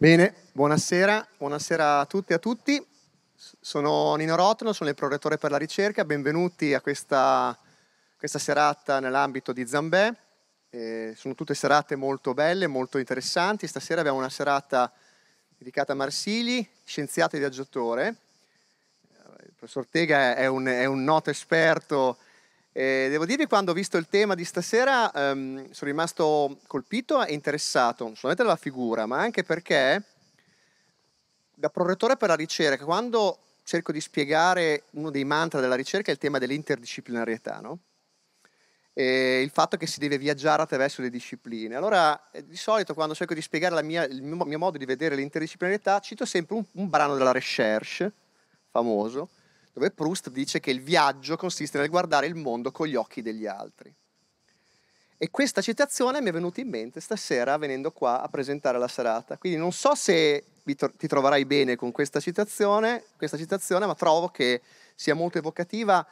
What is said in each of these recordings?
Bene, buonasera, buonasera a tutti e a tutti. Sono Nino Rotolo, sono il prorettore per la ricerca. Benvenuti a questa, questa serata nell'ambito di Zambè. Eh, sono tutte serate molto belle, molto interessanti. Stasera abbiamo una serata dedicata a Marsili, scienziato e viaggiatore. Eh, il professor Tega è un, è un noto esperto eh, devo dirvi, quando ho visto il tema di stasera, ehm, sono rimasto colpito e interessato, non solamente dalla figura, ma anche perché da prorettore per la ricerca, quando cerco di spiegare uno dei mantra della ricerca è il tema dell'interdisciplinarietà, no? E il fatto che si deve viaggiare attraverso le discipline. Allora, eh, di solito quando cerco di spiegare mia, il mio, mio, modo di vedere l'interdisciplinarietà, cito sempre un, un brano della Recherche, famoso, dove Proust dice che il viaggio consiste nel guardare il mondo con gli occhi degli altri. E questa citazione mi è venuta in mente stasera venendo qua a presentare la serata. Quindi non so se ti troverai bene con questa citazione, questa citazione, ma trovo che sia molto evocativa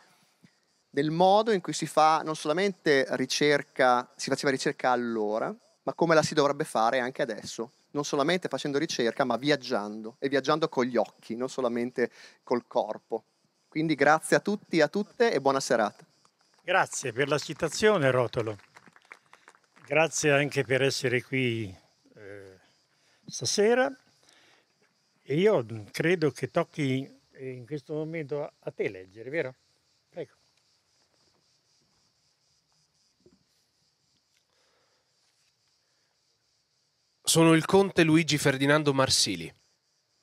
del modo in cui si fa non solamente ricerca, si faceva ricerca allora, ma come la si dovrebbe fare anche adesso, non solamente facendo ricerca, ma viaggiando e viaggiando con gli occhi, non solamente col corpo. Quindi grazie a tutti, e a tutte e buona serata. Grazie per la citazione Rotolo. Grazie anche per essere qui eh, stasera. E io credo che tocchi eh, in questo momento a te leggere, vero? Prego. Sono il conte Luigi Ferdinando Marsili.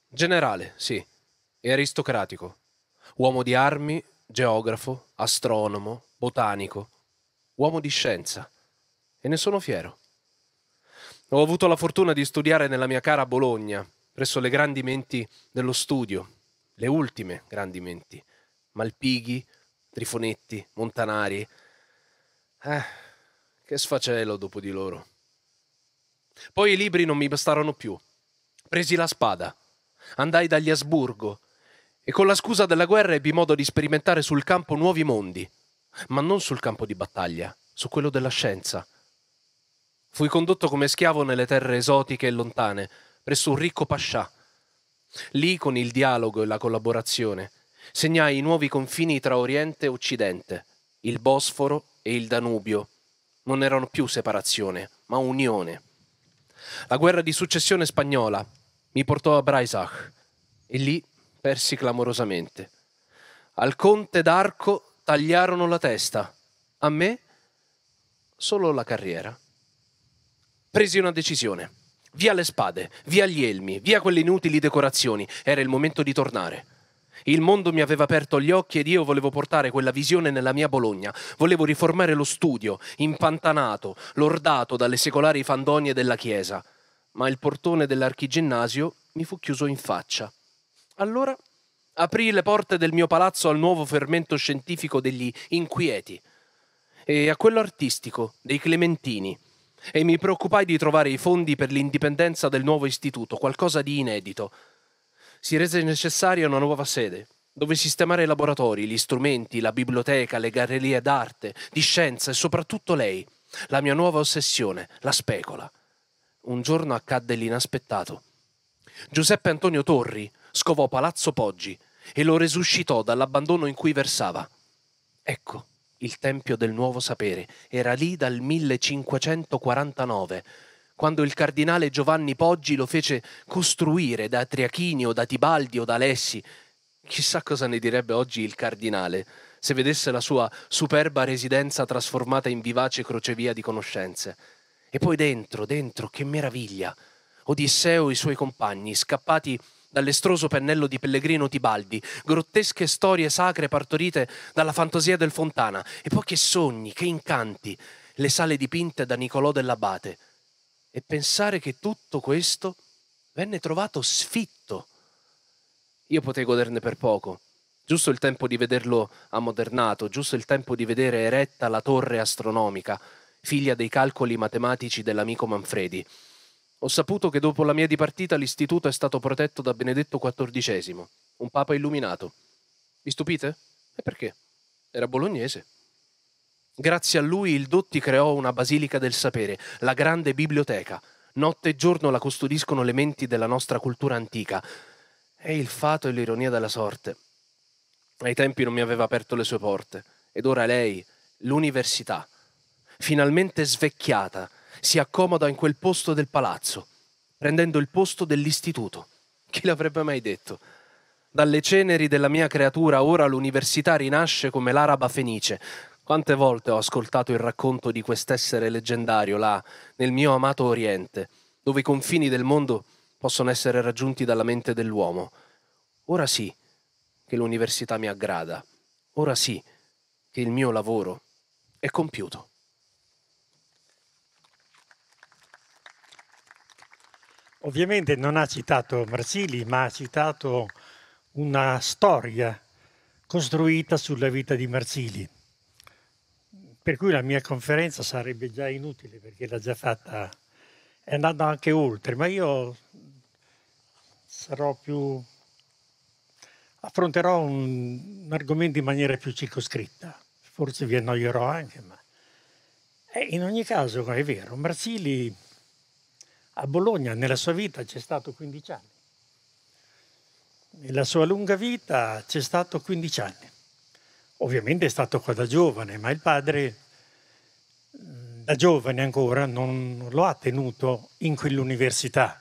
Generale, sì, e aristocratico uomo di armi, geografo, astronomo, botanico, uomo di scienza e ne sono fiero. Ho avuto la fortuna di studiare nella mia cara Bologna, presso le grandi menti dello studio, le ultime grandi menti, Malpighi, Trifonetti, Montanari. Eh, che sfacelo dopo di loro. Poi i libri non mi bastarono più. Presi la spada, andai dagli Asburgo, e con la scusa della guerra ebbi modo di sperimentare sul campo nuovi mondi, ma non sul campo di battaglia, su quello della scienza. Fui condotto come schiavo nelle terre esotiche e lontane, presso un ricco pascià. Lì, con il dialogo e la collaborazione, segnai i nuovi confini tra Oriente e Occidente, il Bosforo e il Danubio. Non erano più separazione, ma unione. La guerra di successione spagnola mi portò a Breisach e lì persi clamorosamente. Al conte d'arco tagliarono la testa, a me solo la carriera. Presi una decisione. Via le spade, via gli elmi, via quelle inutili decorazioni. Era il momento di tornare. Il mondo mi aveva aperto gli occhi ed io volevo portare quella visione nella mia Bologna. Volevo riformare lo studio, impantanato, lordato dalle secolari fandonie della chiesa. Ma il portone dell'archiginnasio mi fu chiuso in faccia. Allora aprì le porte del mio palazzo al nuovo fermento scientifico degli inquieti e a quello artistico dei clementini e mi preoccupai di trovare i fondi per l'indipendenza del nuovo istituto, qualcosa di inedito. Si rese necessaria una nuova sede, dove sistemare i laboratori, gli strumenti, la biblioteca, le gallerie d'arte, di scienza e soprattutto lei, la mia nuova ossessione, la specola. Un giorno accadde l'inaspettato. Giuseppe Antonio Torri, scovò Palazzo Poggi e lo resuscitò dall'abbandono in cui versava. Ecco, il Tempio del Nuovo Sapere era lì dal 1549, quando il cardinale Giovanni Poggi lo fece costruire da Triachini o da Tibaldi o da Alessi. Chissà cosa ne direbbe oggi il cardinale se vedesse la sua superba residenza trasformata in vivace crocevia di conoscenze. E poi dentro, dentro, che meraviglia! Odisseo e i suoi compagni, scappati dall'estroso pennello di Pellegrino Tibaldi, grottesche storie sacre partorite dalla fantasia del Fontana, e poi che sogni, che incanti, le sale dipinte da Niccolò dell'Abate. E pensare che tutto questo venne trovato sfitto. Io potei goderne per poco. Giusto il tempo di vederlo ammodernato, giusto il tempo di vedere eretta la torre astronomica, figlia dei calcoli matematici dell'amico Manfredi, ho saputo che dopo la mia dipartita l'istituto è stato protetto da Benedetto XIV, un papa illuminato. Vi stupite? E perché? Era bolognese. Grazie a lui il Dotti creò una basilica del sapere, la grande biblioteca. Notte e giorno la custodiscono le menti della nostra cultura antica. E il fato e l'ironia della sorte. Ai tempi non mi aveva aperto le sue porte, ed ora lei, l'università, finalmente svecchiata, si accomoda in quel posto del palazzo, prendendo il posto dell'istituto. Chi l'avrebbe mai detto? Dalle ceneri della mia creatura ora l'università rinasce come l'araba fenice. Quante volte ho ascoltato il racconto di quest'essere leggendario là, nel mio amato Oriente, dove i confini del mondo possono essere raggiunti dalla mente dell'uomo. Ora sì che l'università mi aggrada, ora sì che il mio lavoro è compiuto. Ovviamente non ha citato Marsili, ma ha citato una storia costruita sulla vita di Marsili. Per cui la mia conferenza sarebbe già inutile perché l'ha già fatta, è andata anche oltre, ma io sarò più affronterò un, un, argomento in maniera più circoscritta, forse vi annoierò anche, ma eh, in ogni caso è vero, Marsili a Bologna, nella sua vita c'è stato 15 anni. Nella sua lunga vita c'è stato 15 anni. Ovviamente è stato qua da giovane, ma il padre da giovane ancora non lo ha tenuto in quell'università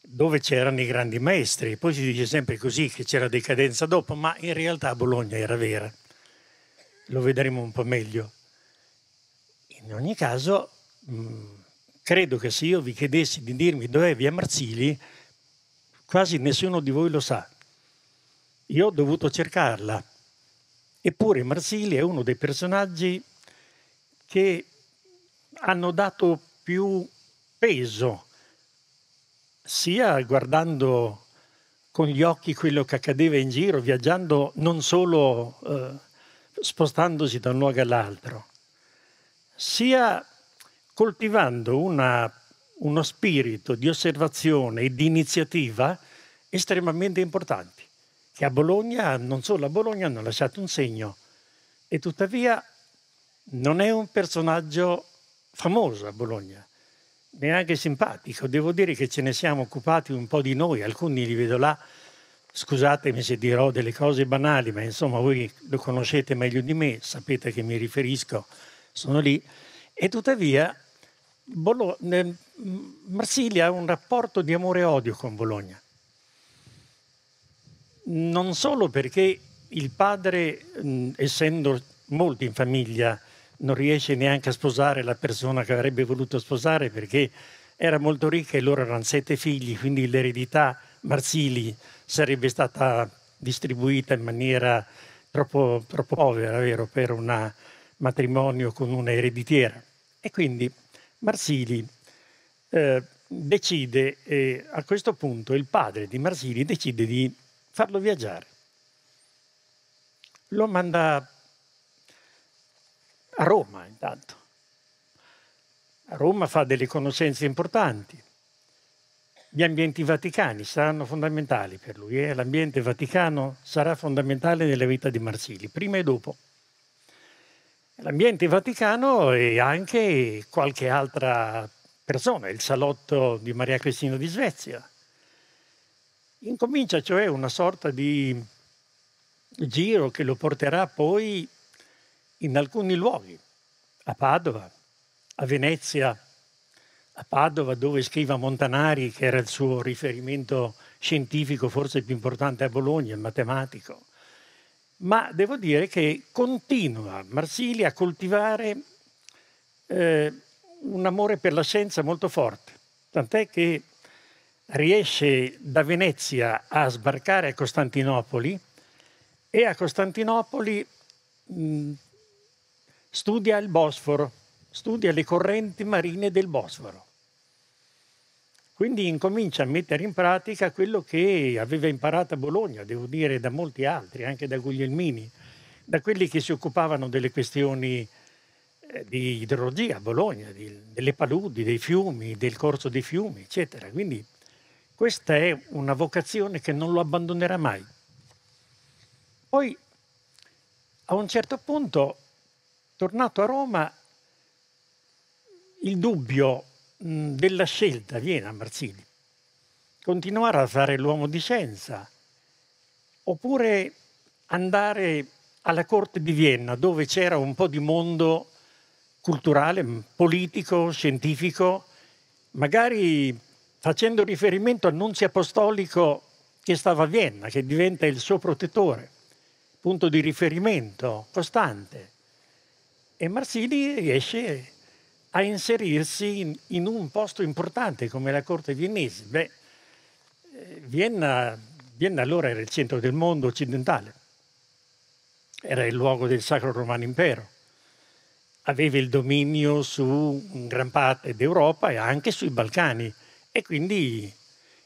dove c'erano i grandi maestri. Poi si dice sempre così che c'era decadenza dopo, ma in realtà Bologna era vera. Lo vedremo un po' meglio. In ogni caso, mh, Credo che se io vi chiedessi di dirmi dov'è via Marzili, quasi nessuno di voi lo sa. Io ho dovuto cercarla. Eppure Marsili è uno dei personaggi che hanno dato più peso, sia guardando con gli occhi quello che accadeva in giro, viaggiando non solo eh, spostandosi da un luogo all'altro, sia coltivando una, uno spirito di osservazione e di iniziativa estremamente importanti, che a Bologna, non solo a Bologna, hanno lasciato un segno. E tuttavia non è un personaggio famoso a Bologna, neanche simpatico. Devo dire che ce ne siamo occupati un po' di noi, alcuni li vedo là. Scusatemi se dirò delle cose banali, ma insomma voi lo conoscete meglio di me, sapete che mi riferisco, sono lì. E tuttavia Bologna, Marsiglia ha un rapporto di amore e odio con Bologna. Non solo perché il padre, essendo molto in famiglia, non riesce neanche a sposare la persona che avrebbe voluto sposare perché era molto ricca e loro erano sette figli, quindi l'eredità Marsili sarebbe stata distribuita in maniera troppo, troppo povera, vero, per un matrimonio con una ereditiera. E quindi Marsili eh, decide, e a questo punto il padre di Marsili decide di farlo viaggiare. Lo manda a Roma intanto. A Roma fa delle conoscenze importanti. Gli ambienti vaticani saranno fondamentali per lui e eh? l'ambiente vaticano sarà fondamentale nella vita di Marsili, prima e dopo. L'ambiente Vaticano e anche qualche altra persona, il salotto di Maria Cristina di Svezia. Incomincia cioè una sorta di giro che lo porterà poi in alcuni luoghi, a Padova, a Venezia, a Padova dove scrive Montanari, che era il suo riferimento scientifico forse più importante a Bologna, il matematico, ma devo dire che continua Marsili a coltivare eh, un amore per la scienza molto forte, tant'è che riesce da Venezia a sbarcare a Costantinopoli e a Costantinopoli mh, studia il Bosforo, studia le correnti marine del Bosforo quindi incomincia a mettere in pratica quello che aveva imparato a Bologna, devo dire da molti altri, anche da Guglielmini, da quelli che si occupavano delle questioni eh, di idrologia a Bologna, di, delle paludi, dei fiumi, del corso dei fiumi, eccetera. Quindi questa è una vocazione che non lo abbandonerà mai. Poi a un certo punto, tornato a Roma, il dubbio Mm, della scelta viene a Marzilli. Continuare a fare l'uomo di scienza oppure andare alla corte di Vienna dove c'era un po' di mondo culturale, politico, scientifico, magari facendo riferimento al nunzio apostolico che stava a Vienna, che diventa il suo protettore, punto di riferimento costante. E Marsili riesce a inserirsi in, in un posto importante come la corte viennese. Beh, eh, Vienna, Vienna allora era il centro del mondo occidentale, era il luogo del Sacro Romano Impero, aveva il dominio su gran parte d'Europa e anche sui Balcani e quindi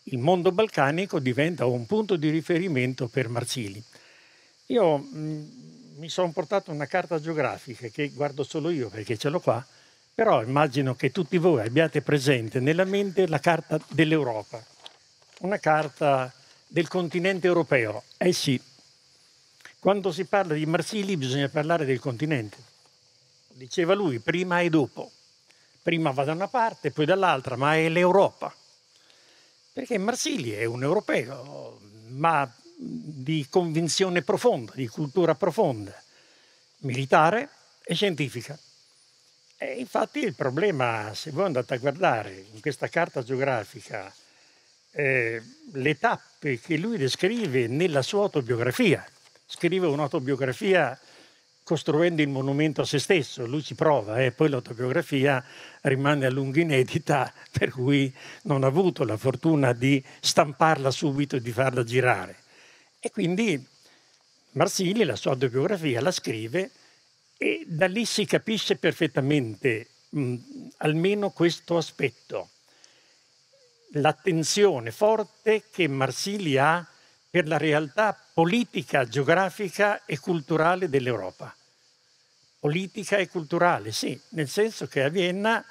il mondo balcanico diventa un punto di riferimento per Marsili. Io mh, mm, mi sono portato una carta geografica che guardo solo io perché ce l'ho qua, però immagino che tutti voi abbiate presente nella mente la carta dell'Europa, una carta del continente europeo. Eh sì, quando si parla di Marsili bisogna parlare del continente. Diceva lui, prima e dopo. Prima va da una parte, poi dall'altra, ma è l'Europa. Perché Marsili è un europeo, ma di convinzione profonda, di cultura profonda, militare e scientifica. E infatti il problema, se voi andate a guardare in questa carta geografica eh, le tappe che lui descrive nella sua autobiografia, scrive un'autobiografia costruendo il monumento a se stesso, lui ci prova e eh, poi l'autobiografia rimane a lungo inedita, per cui non ha avuto la fortuna di stamparla subito e di farla girare. E quindi Marsili la sua autobiografia la scrive e da lì si capisce perfettamente mh, almeno questo aspetto, l'attenzione forte che Marsili ha per la realtà politica, geografica e culturale dell'Europa. Politica e culturale, sì, nel senso che a Vienna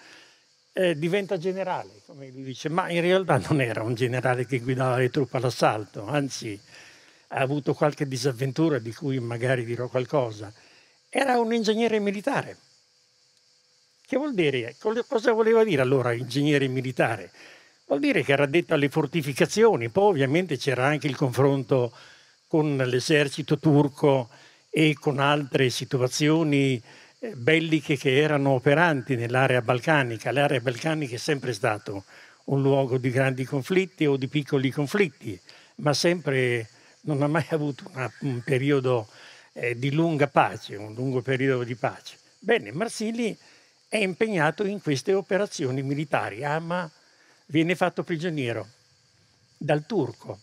eh, diventa generale, come lui dice, ma in realtà non era un generale che guidava le truppe all'assalto, anzi ha avuto qualche disavventura di cui magari dirò qualcosa era un ingegnere militare. Che vuol dire? Cosa voleva dire allora ingegnere militare? Vuol dire che era detto alle fortificazioni, poi ovviamente c'era anche il confronto con l'esercito turco e con altre situazioni eh, belliche che erano operanti nell'area balcanica. L'area balcanica è sempre stato un luogo di grandi conflitti o di piccoli conflitti, ma sempre non ha mai avuto una, un periodo eh, di lunga pace, un lungo periodo di pace. Bene, Marsili è impegnato in queste operazioni militari, ama, ah, viene fatto prigioniero dal turco.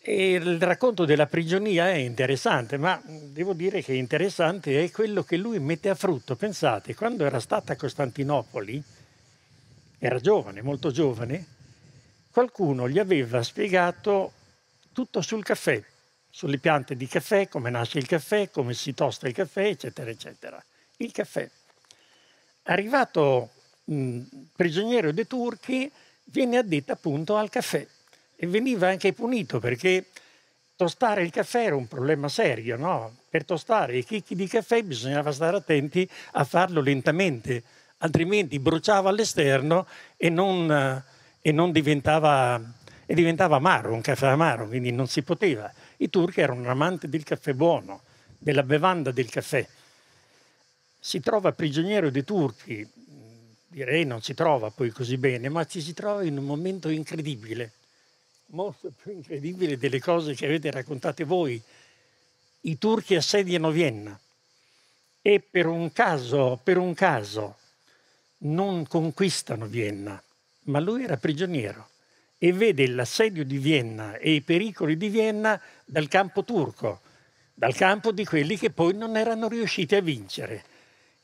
E il racconto della prigionia è interessante, ma devo dire che interessante è quello che lui mette a frutto. Pensate, quando era stata a Costantinopoli, era giovane, molto giovane, qualcuno gli aveva spiegato tutto sul caffè, sulle piante di caffè, come nasce il caffè, come si tosta il caffè, eccetera, eccetera. Il caffè. Arrivato mh, prigioniero dei turchi, viene addetto appunto al caffè e veniva anche punito perché tostare il caffè era un problema serio, no? Per tostare i chicchi di caffè bisognava stare attenti a farlo lentamente, altrimenti bruciava all'esterno e non, e non diventava, e diventava amaro, un caffè amaro, quindi non si poteva. I turchi erano amanti del caffè buono, della bevanda del caffè. Si trova prigioniero dei turchi, direi non si trova poi così bene, ma ci si trova in un momento incredibile, molto più incredibile delle cose che avete raccontate voi. I turchi assediano Vienna e per un caso, per un caso, non conquistano Vienna, ma lui era prigioniero e vede l'assedio di Vienna e i pericoli di Vienna dal campo turco, dal campo di quelli che poi non erano riusciti a vincere.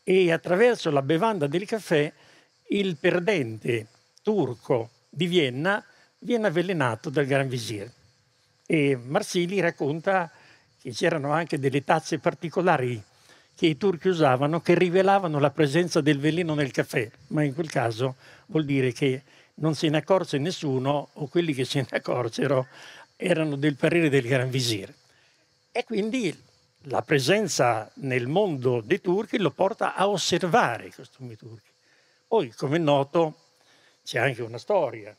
E attraverso la bevanda del caffè il perdente turco di Vienna viene avvelenato dal Gran Visir. E Marsili racconta che c'erano anche delle tazze particolari che i turchi usavano che rivelavano la presenza del veleno nel caffè, ma in quel caso vuol dire che non se ne accorse nessuno o quelli che se ne accorsero erano del parere del Gran Visir. E quindi la presenza nel mondo dei turchi lo porta a osservare i costumi turchi. Poi, come è noto, c'è anche una storia.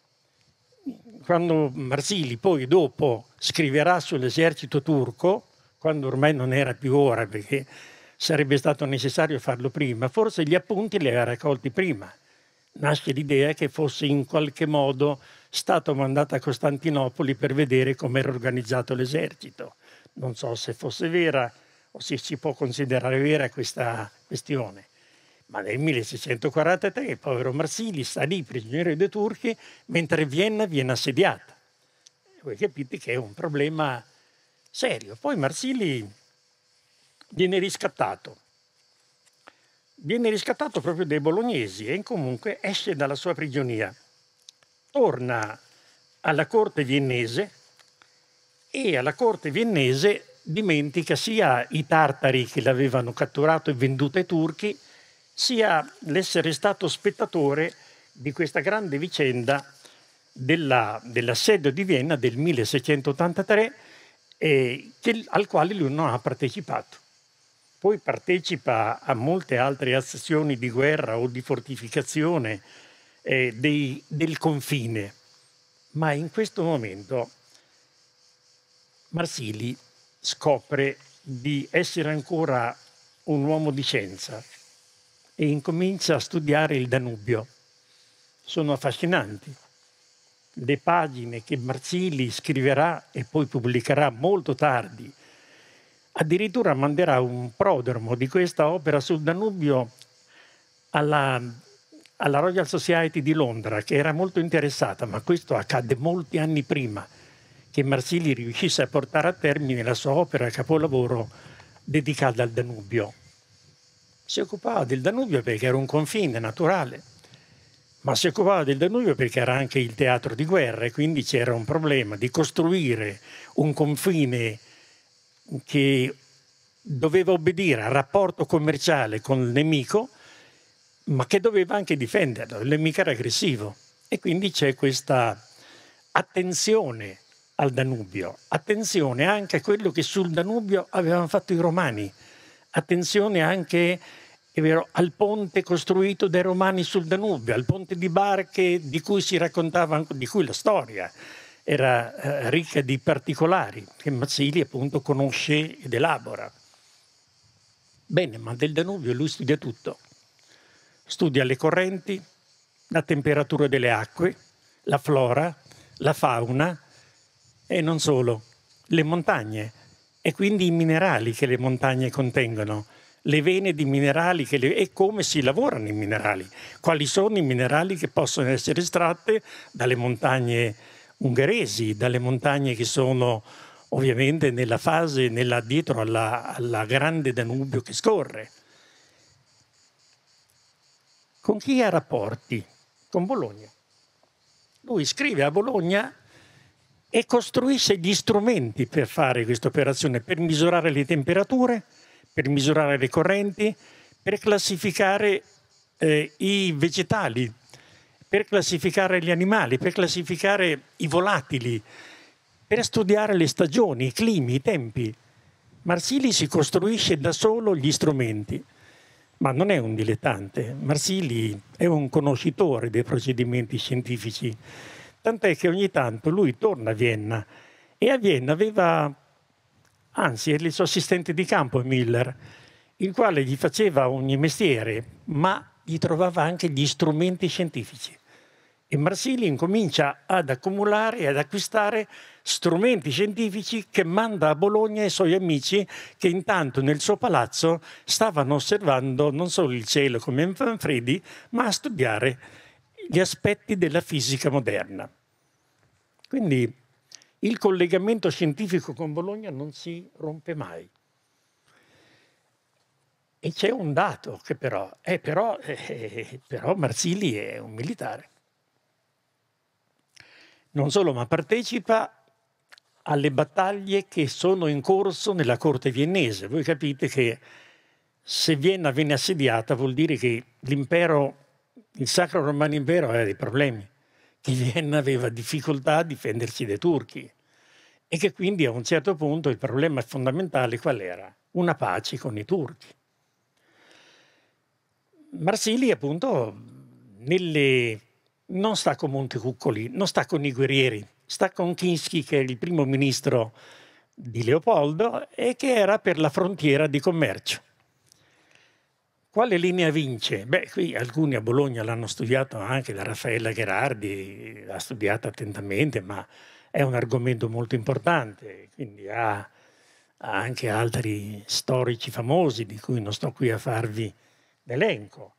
Quando Marsili poi dopo scriverà sull'esercito turco, quando ormai non era più ora perché sarebbe stato necessario farlo prima, forse gli appunti li aveva raccolti prima nasce l'idea che fosse in qualche modo stato mandato a Costantinopoli per vedere come era organizzato l'esercito. Non so se fosse vera o se si può considerare vera questa questione. Ma nel 1643 il povero Marsili sta lì prigioniero dei turchi mentre Vienna viene assediata. Voi capite che è un problema serio. Poi Marsili viene riscattato viene riscattato proprio dai bolognesi e comunque esce dalla sua prigionia. Torna alla corte viennese e alla corte viennese dimentica sia i tartari che l'avevano catturato e venduto ai turchi, sia l'essere stato spettatore di questa grande vicenda della, dell'assedio di Vienna del 1683, eh, che, al quale lui non ha partecipato poi partecipa a molte altre azioni di guerra o di fortificazione eh, dei, del confine. Ma in questo momento Marsili scopre di essere ancora un uomo di scienza e incomincia a studiare il Danubio. Sono affascinanti. Le pagine che Marsili scriverà e poi pubblicherà molto tardi addirittura manderà un prodromo di questa opera sul Danubio alla, alla Royal Society di Londra, che era molto interessata, ma questo accadde molti anni prima che Marsili riuscisse a portare a termine la sua opera capolavoro dedicata al Danubio. Si occupava del Danubio perché era un confine naturale, ma si occupava del Danubio perché era anche il teatro di guerra e quindi c'era un problema di costruire un confine che doveva obbedire al rapporto commerciale con il nemico, ma che doveva anche difenderlo, il nemico era aggressivo. E quindi c'è questa attenzione al Danubio, attenzione anche a quello che sul Danubio avevano fatto i romani, attenzione anche vero, al ponte costruito dai romani sul Danubio, al ponte di barche di cui si raccontava, di cui la storia era eh, ricca di particolari che Mazzilli appunto conosce ed elabora. Bene, ma del Danubio lui studia tutto. Studia le correnti, la temperatura delle acque, la flora, la fauna e non solo, le montagne e quindi i minerali che le montagne contengono, le vene di minerali le... e come si lavorano i minerali, quali sono i minerali che possono essere estratti dalle montagne ungheresi, dalle montagne che sono ovviamente nella fase, nella, dietro alla, alla grande Danubio che scorre. Con chi ha rapporti? Con Bologna. Lui scrive a Bologna e costruisce gli strumenti per fare questa operazione, per misurare le temperature, per misurare le correnti, per classificare eh, i vegetali per classificare gli animali, per classificare i volatili, per studiare le stagioni, i climi, i tempi. Marsili si costruisce da solo gli strumenti, ma non è un dilettante. Marsili è un conoscitore dei procedimenti scientifici, tant'è che ogni tanto lui torna a Vienna e a Vienna aveva, anzi, era il suo assistente di campo Miller, il quale gli faceva ogni mestiere, ma gli trovava anche gli strumenti scientifici e Marsili incomincia ad accumulare e ad acquistare strumenti scientifici che manda a Bologna e ai suoi amici che intanto nel suo palazzo stavano osservando non solo il cielo come in Fanfredi, ma a studiare gli aspetti della fisica moderna. Quindi il collegamento scientifico con Bologna non si rompe mai. E c'è un dato che però, eh, però, eh, però Marsili è un militare non solo, ma partecipa alle battaglie che sono in corso nella corte viennese. Voi capite che se Vienna viene assediata vuol dire che l'impero, il Sacro Romano Impero aveva dei problemi, che Vienna aveva difficoltà a difendersi dai turchi e che quindi a un certo punto il problema fondamentale qual era? Una pace con i turchi. Marsili appunto nelle non sta con Montecuccoli, non sta con i guerrieri, sta con Kinski che è il primo ministro di Leopoldo e che era per la frontiera di commercio. Quale linea vince? Beh, qui alcuni a Bologna l'hanno studiato anche da Raffaella Gherardi, l'ha studiata attentamente, ma è un argomento molto importante, quindi ha, ha anche altri storici famosi di cui non sto qui a farvi l'elenco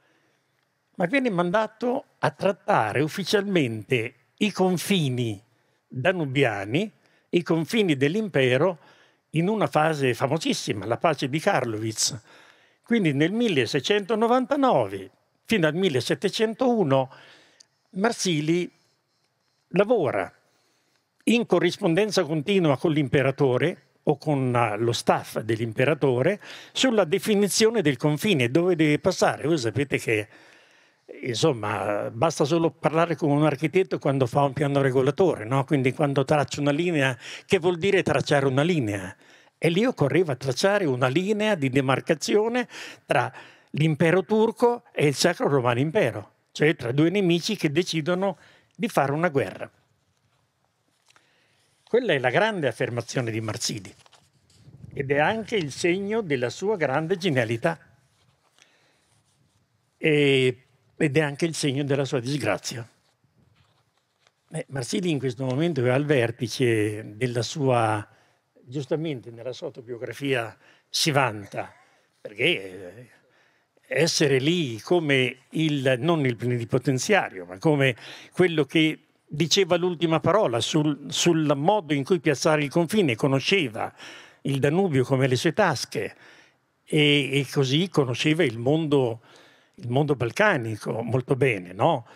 ma viene mandato a trattare ufficialmente i confini danubiani, i confini dell'impero, in una fase famosissima, la pace di Karlovitz. Quindi nel 1699 fino al 1701 Marsili lavora in corrispondenza continua con l'imperatore o con eh, lo staff dell'imperatore sulla definizione del confine dove deve passare. Voi sapete che insomma, basta solo parlare con un architetto quando fa un piano regolatore, no? quindi quando traccia una linea, che vuol dire tracciare una linea? E lì occorreva tracciare una linea di demarcazione tra l'impero turco e il Sacro Romano Impero, cioè tra due nemici che decidono di fare una guerra. Quella è la grande affermazione di Marsidi ed è anche il segno della sua grande genialità. E ed è anche il segno della sua disgrazia. Eh, Marsili in questo momento è al vertice della sua, giustamente nella sua autobiografia si vanta, perché eh, essere lì come il, non il plenipotenziario, ma come quello che diceva l'ultima parola sul, sul modo in cui piazzare il confine, conosceva il Danubio come le sue tasche e, e così conosceva il mondo il mondo balcanico molto bene, no?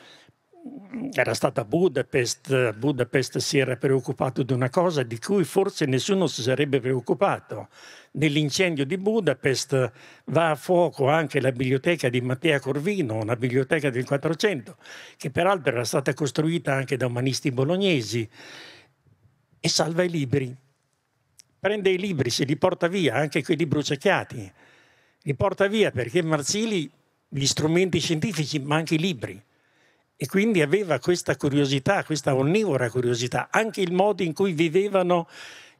Era stata Budapest, Budapest si era preoccupato di una cosa di cui forse nessuno si sarebbe preoccupato. Nell'incendio di Budapest va a fuoco anche la biblioteca di Mattia Corvino, una biblioteca del 400, che peraltro era stata costruita anche da umanisti bolognesi, e salva i libri. Prende i libri, se li porta via, anche quelli bruciacchiati. Li porta via perché Marzili gli strumenti scientifici, ma anche i libri. E quindi aveva questa curiosità, questa onnivora curiosità, anche il modo in cui vivevano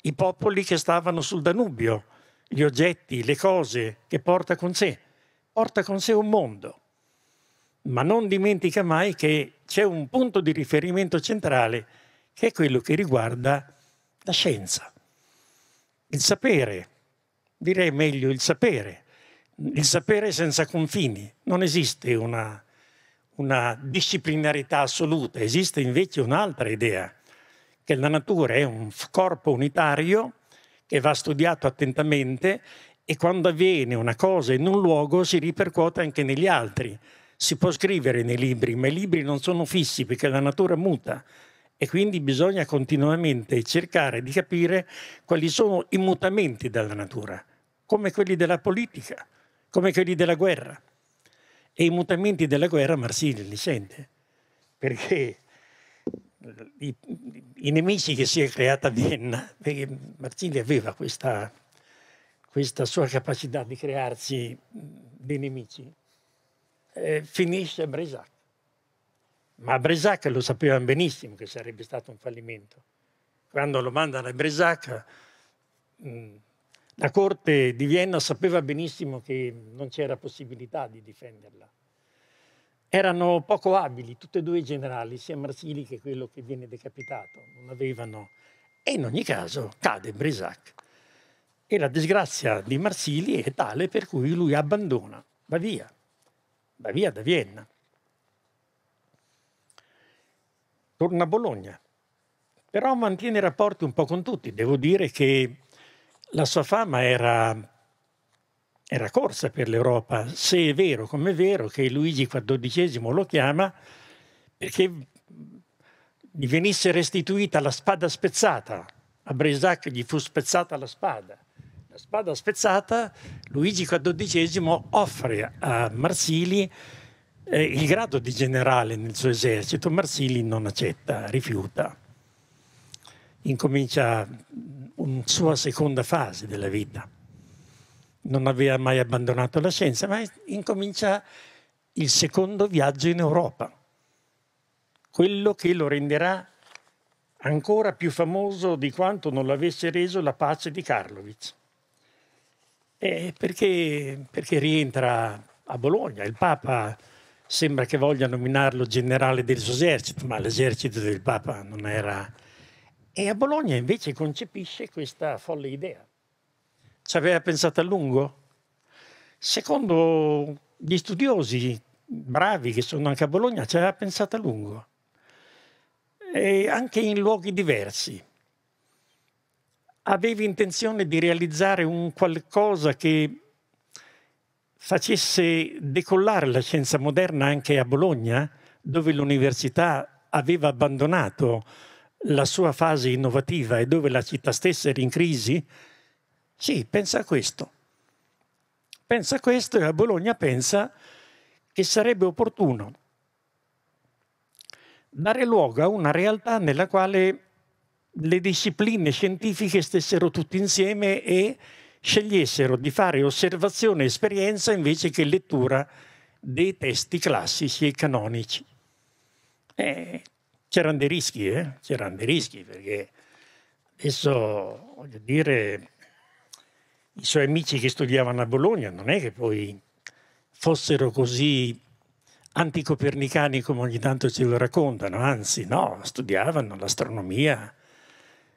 i popoli che stavano sul Danubio, gli oggetti, le cose che porta con sé. Porta con sé un mondo. Ma non dimentica mai che c'è un punto di riferimento centrale che è quello che riguarda la scienza. Il sapere, direi meglio il sapere, il sapere senza confini. Non esiste una, una disciplinarità assoluta, esiste invece un'altra idea, che la natura è un corpo unitario che va studiato attentamente e quando avviene una cosa in un luogo si ripercuote anche negli altri. Si può scrivere nei libri, ma i libri non sono fissi perché la natura muta e quindi bisogna continuamente cercare di capire quali sono i mutamenti della natura, come quelli della politica come quelli della guerra. E i mutamenti della guerra Marsilio li sente, perché i, i nemici che si è creata a Vienna, perché Marsilio aveva questa, questa sua capacità di crearsi dei nemici, eh, finisce a Bresac. Ma Bresac lo sapeva benissimo che sarebbe stato un fallimento. Quando lo mandano a Bresac, mh, la Corte di Vienna sapeva benissimo che non c'era possibilità di difenderla. Erano poco abili tutti e due i generali, sia Marsili che quello che viene decapitato. Non avevano... E in ogni caso cade Brisac. E la disgrazia di Marsili è tale per cui lui abbandona, va via, va via da Vienna. Torna a Bologna, però mantiene rapporti un po' con tutti. Devo dire che la sua fama era, era corsa per l'Europa, se è vero, come è vero, che Luigi XIV lo chiama perché gli venisse restituita la spada spezzata. A Bresac gli fu spezzata la spada. La spada spezzata, Luigi XIV offre a Marsili eh, il grado di generale nel suo esercito. Marsili non accetta, rifiuta. Incomincia una sua seconda fase della vita. Non aveva mai abbandonato la scienza, ma incomincia il secondo viaggio in Europa, quello che lo renderà ancora più famoso di quanto non l'avesse reso la pace di Karlovic. Perché, perché, rientra a Bologna, il Papa sembra che voglia nominarlo generale del suo esercito, ma l'esercito del Papa non era e a Bologna invece concepisce questa folle idea. Ci aveva pensato a lungo? Secondo gli studiosi bravi che sono anche a Bologna, ci aveva pensato a lungo, e anche in luoghi diversi. Aveva intenzione di realizzare un qualcosa che facesse decollare la scienza moderna anche a Bologna, dove l'università aveva abbandonato la sua fase innovativa e dove la città stessa era in crisi? Sì, pensa a questo. Pensa a questo e a Bologna pensa che sarebbe opportuno dare luogo a una realtà nella quale le discipline scientifiche stessero tutte insieme e scegliessero di fare osservazione e esperienza invece che lettura dei testi classici e canonici. Eh, c'erano dei rischi, eh? c'erano dei rischi perché adesso, voglio dire, i suoi amici che studiavano a Bologna non è che poi fossero così anticopernicani come ogni tanto ce lo raccontano, anzi no, studiavano l'astronomia,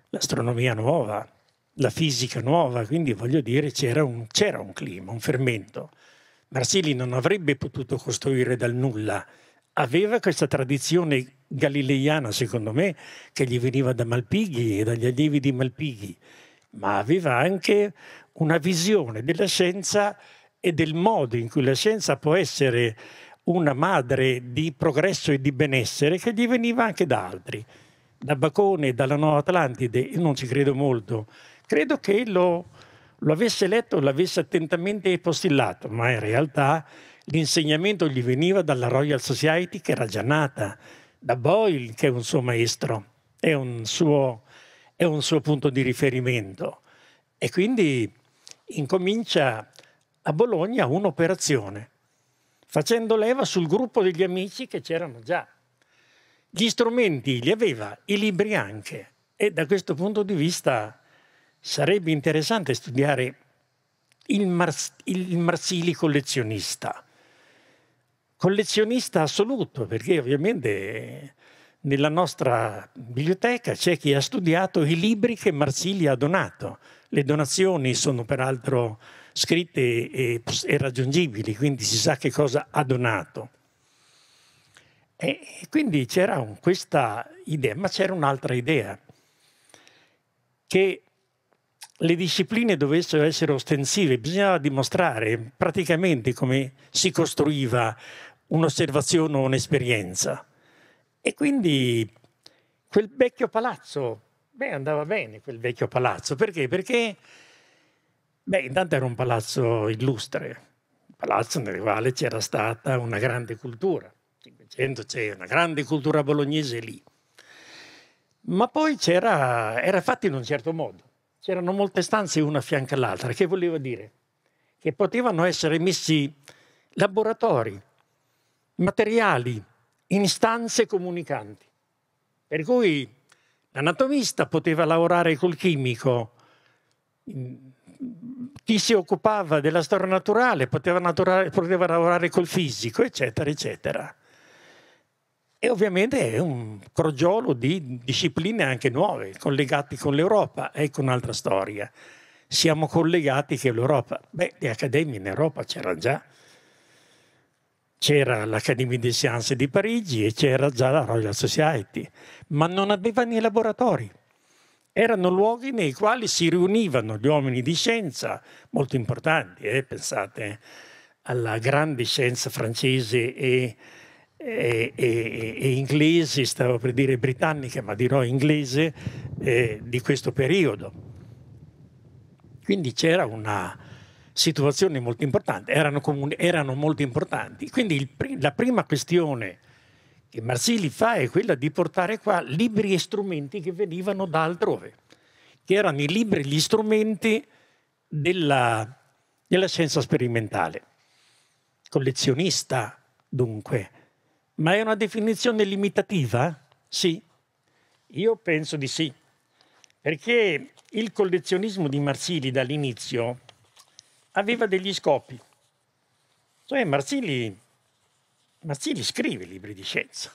l'astronomia nuova, la fisica nuova, quindi voglio dire c'era un, c'era un clima, un fermento. Marsili non avrebbe potuto costruire dal nulla, aveva questa tradizione galileiana, secondo me, che gli veniva da Malpighi e dagli allievi di Malpighi, ma aveva anche una visione della scienza e del modo in cui la scienza può essere una madre di progresso e di benessere che gli veniva anche da altri, da Bacone, dalla Nuova Atlantide, io non ci credo molto. Credo che lo, lo avesse letto, l'avesse attentamente postillato, ma in realtà l'insegnamento gli veniva dalla Royal Society che era già nata da Boyle, che è un suo maestro, è un suo, è un suo punto di riferimento. E quindi incomincia a Bologna un'operazione, facendo leva sul gruppo degli amici che c'erano già. Gli strumenti li aveva, i libri anche. E da questo punto di vista sarebbe interessante studiare il, mars- il marsili collezionista collezionista assoluto, perché ovviamente nella nostra biblioteca c'è chi ha studiato i libri che Marsili ha donato. Le donazioni sono peraltro scritte e, e raggiungibili, quindi si sa che cosa ha donato. E, e quindi c'era un, questa idea, ma c'era un'altra idea, che le discipline dovessero essere ostensive, bisognava dimostrare praticamente come si costruiva un'osservazione o un'esperienza. E quindi quel vecchio palazzo, beh, andava bene quel vecchio palazzo, perché? Perché, beh, intanto era un palazzo illustre, un palazzo nel quale c'era stata una grande cultura. Cinquecento c'è una grande cultura bolognese lì. Ma poi c'era, era fatto in un certo modo. C'erano molte stanze una a fianco all'altra, che voleva dire che potevano essere messi laboratori materiali, istanze comunicanti. Per cui l'anatomista poteva lavorare col chimico, chi si occupava della storia naturale poteva, naturale poteva, lavorare col fisico, eccetera, eccetera. E ovviamente è un crogiolo di discipline anche nuove, collegati con l'Europa. Ecco un'altra storia. Siamo collegati che l'Europa. Beh, le accademie in Europa c'erano già c'era l'Académie des Sciences di Parigi e c'era già la Royal Society, ma non avevano i laboratori. Erano luoghi nei quali si riunivano gli uomini di scienza molto importanti, eh? pensate alla grande scienza francese e, e, e, e, inglese, stavo per dire britannica, ma dirò inglese, eh, di questo periodo. Quindi c'era una, situazioni molto importanti, erano, comuni, erano molto importanti. Quindi il, la prima questione che Marsili fa è quella di portare qua libri e strumenti che venivano da altrove, che erano i libri e gli strumenti della, della scienza sperimentale. Collezionista, dunque. Ma è una definizione limitativa? Sì, io penso di sì, perché il collezionismo di Marsili dall'inizio aveva degli scopi. Cioè Marsili, Marsili scrive libri di scienza.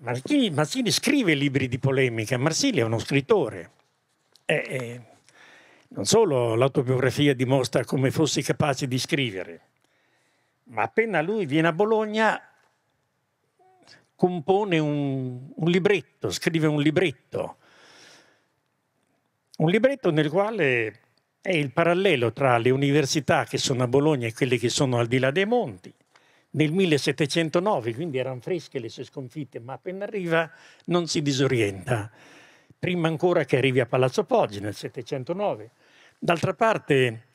Marsili, Marsili, scrive libri di polemica, Marsili è uno scrittore. E, e non solo l'autobiografia dimostra come fosse capace di scrivere, ma appena lui viene a Bologna compone un, un libretto, scrive un libretto, un libretto nel quale è il parallelo tra le università che sono a Bologna e quelle che sono al di là dei monti. Nel 1709, quindi erano fresche le sue sconfitte, ma appena arriva non si disorienta, prima ancora che arrivi a Palazzo Poggi nel 709. D'altra parte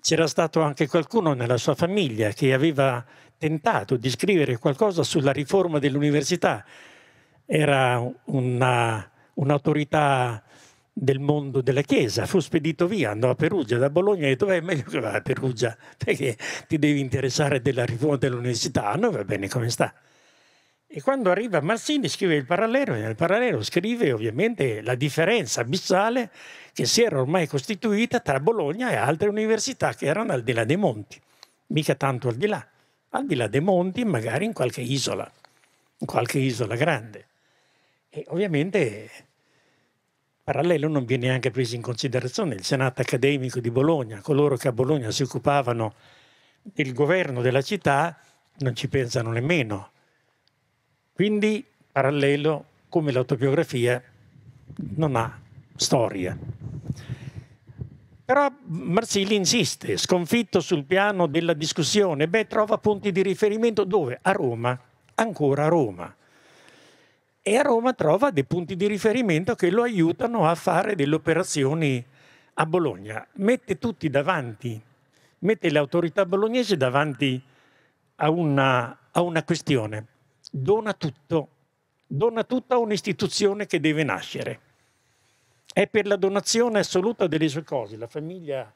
c'era stato anche qualcuno nella sua famiglia che aveva tentato di scrivere qualcosa sulla riforma dell'università. Era una, un'autorità del mondo della Chiesa, fu spedito via, andò a Perugia, da Bologna e ha detto, è meglio che vada a Perugia, perché ti devi interessare della riforma dell'università, ah, va bene come sta. E quando arriva Mazzini scrive il parallelo, e nel parallelo scrive ovviamente la differenza abissale che si era ormai costituita tra Bologna e altre università che erano al di là dei monti, mica tanto al di là, al di là dei monti magari in qualche isola, in qualche isola grande. E ovviamente parallelo non viene neanche preso in considerazione il Senato accademico di Bologna, coloro che a Bologna si occupavano del governo della città non ci pensano nemmeno. Quindi parallelo come l'autobiografia non ha storia. Però Marsili insiste, sconfitto sul piano della discussione, beh, trova punti di riferimento dove? A Roma, ancora a Roma e a Roma trova dei punti di riferimento che lo aiutano a fare delle operazioni a Bologna. Mette tutti davanti, mette le autorità bolognese davanti a una, a una questione. Dona tutto, dona tutto a un'istituzione che deve nascere. È per la donazione assoluta delle sue cose. La famiglia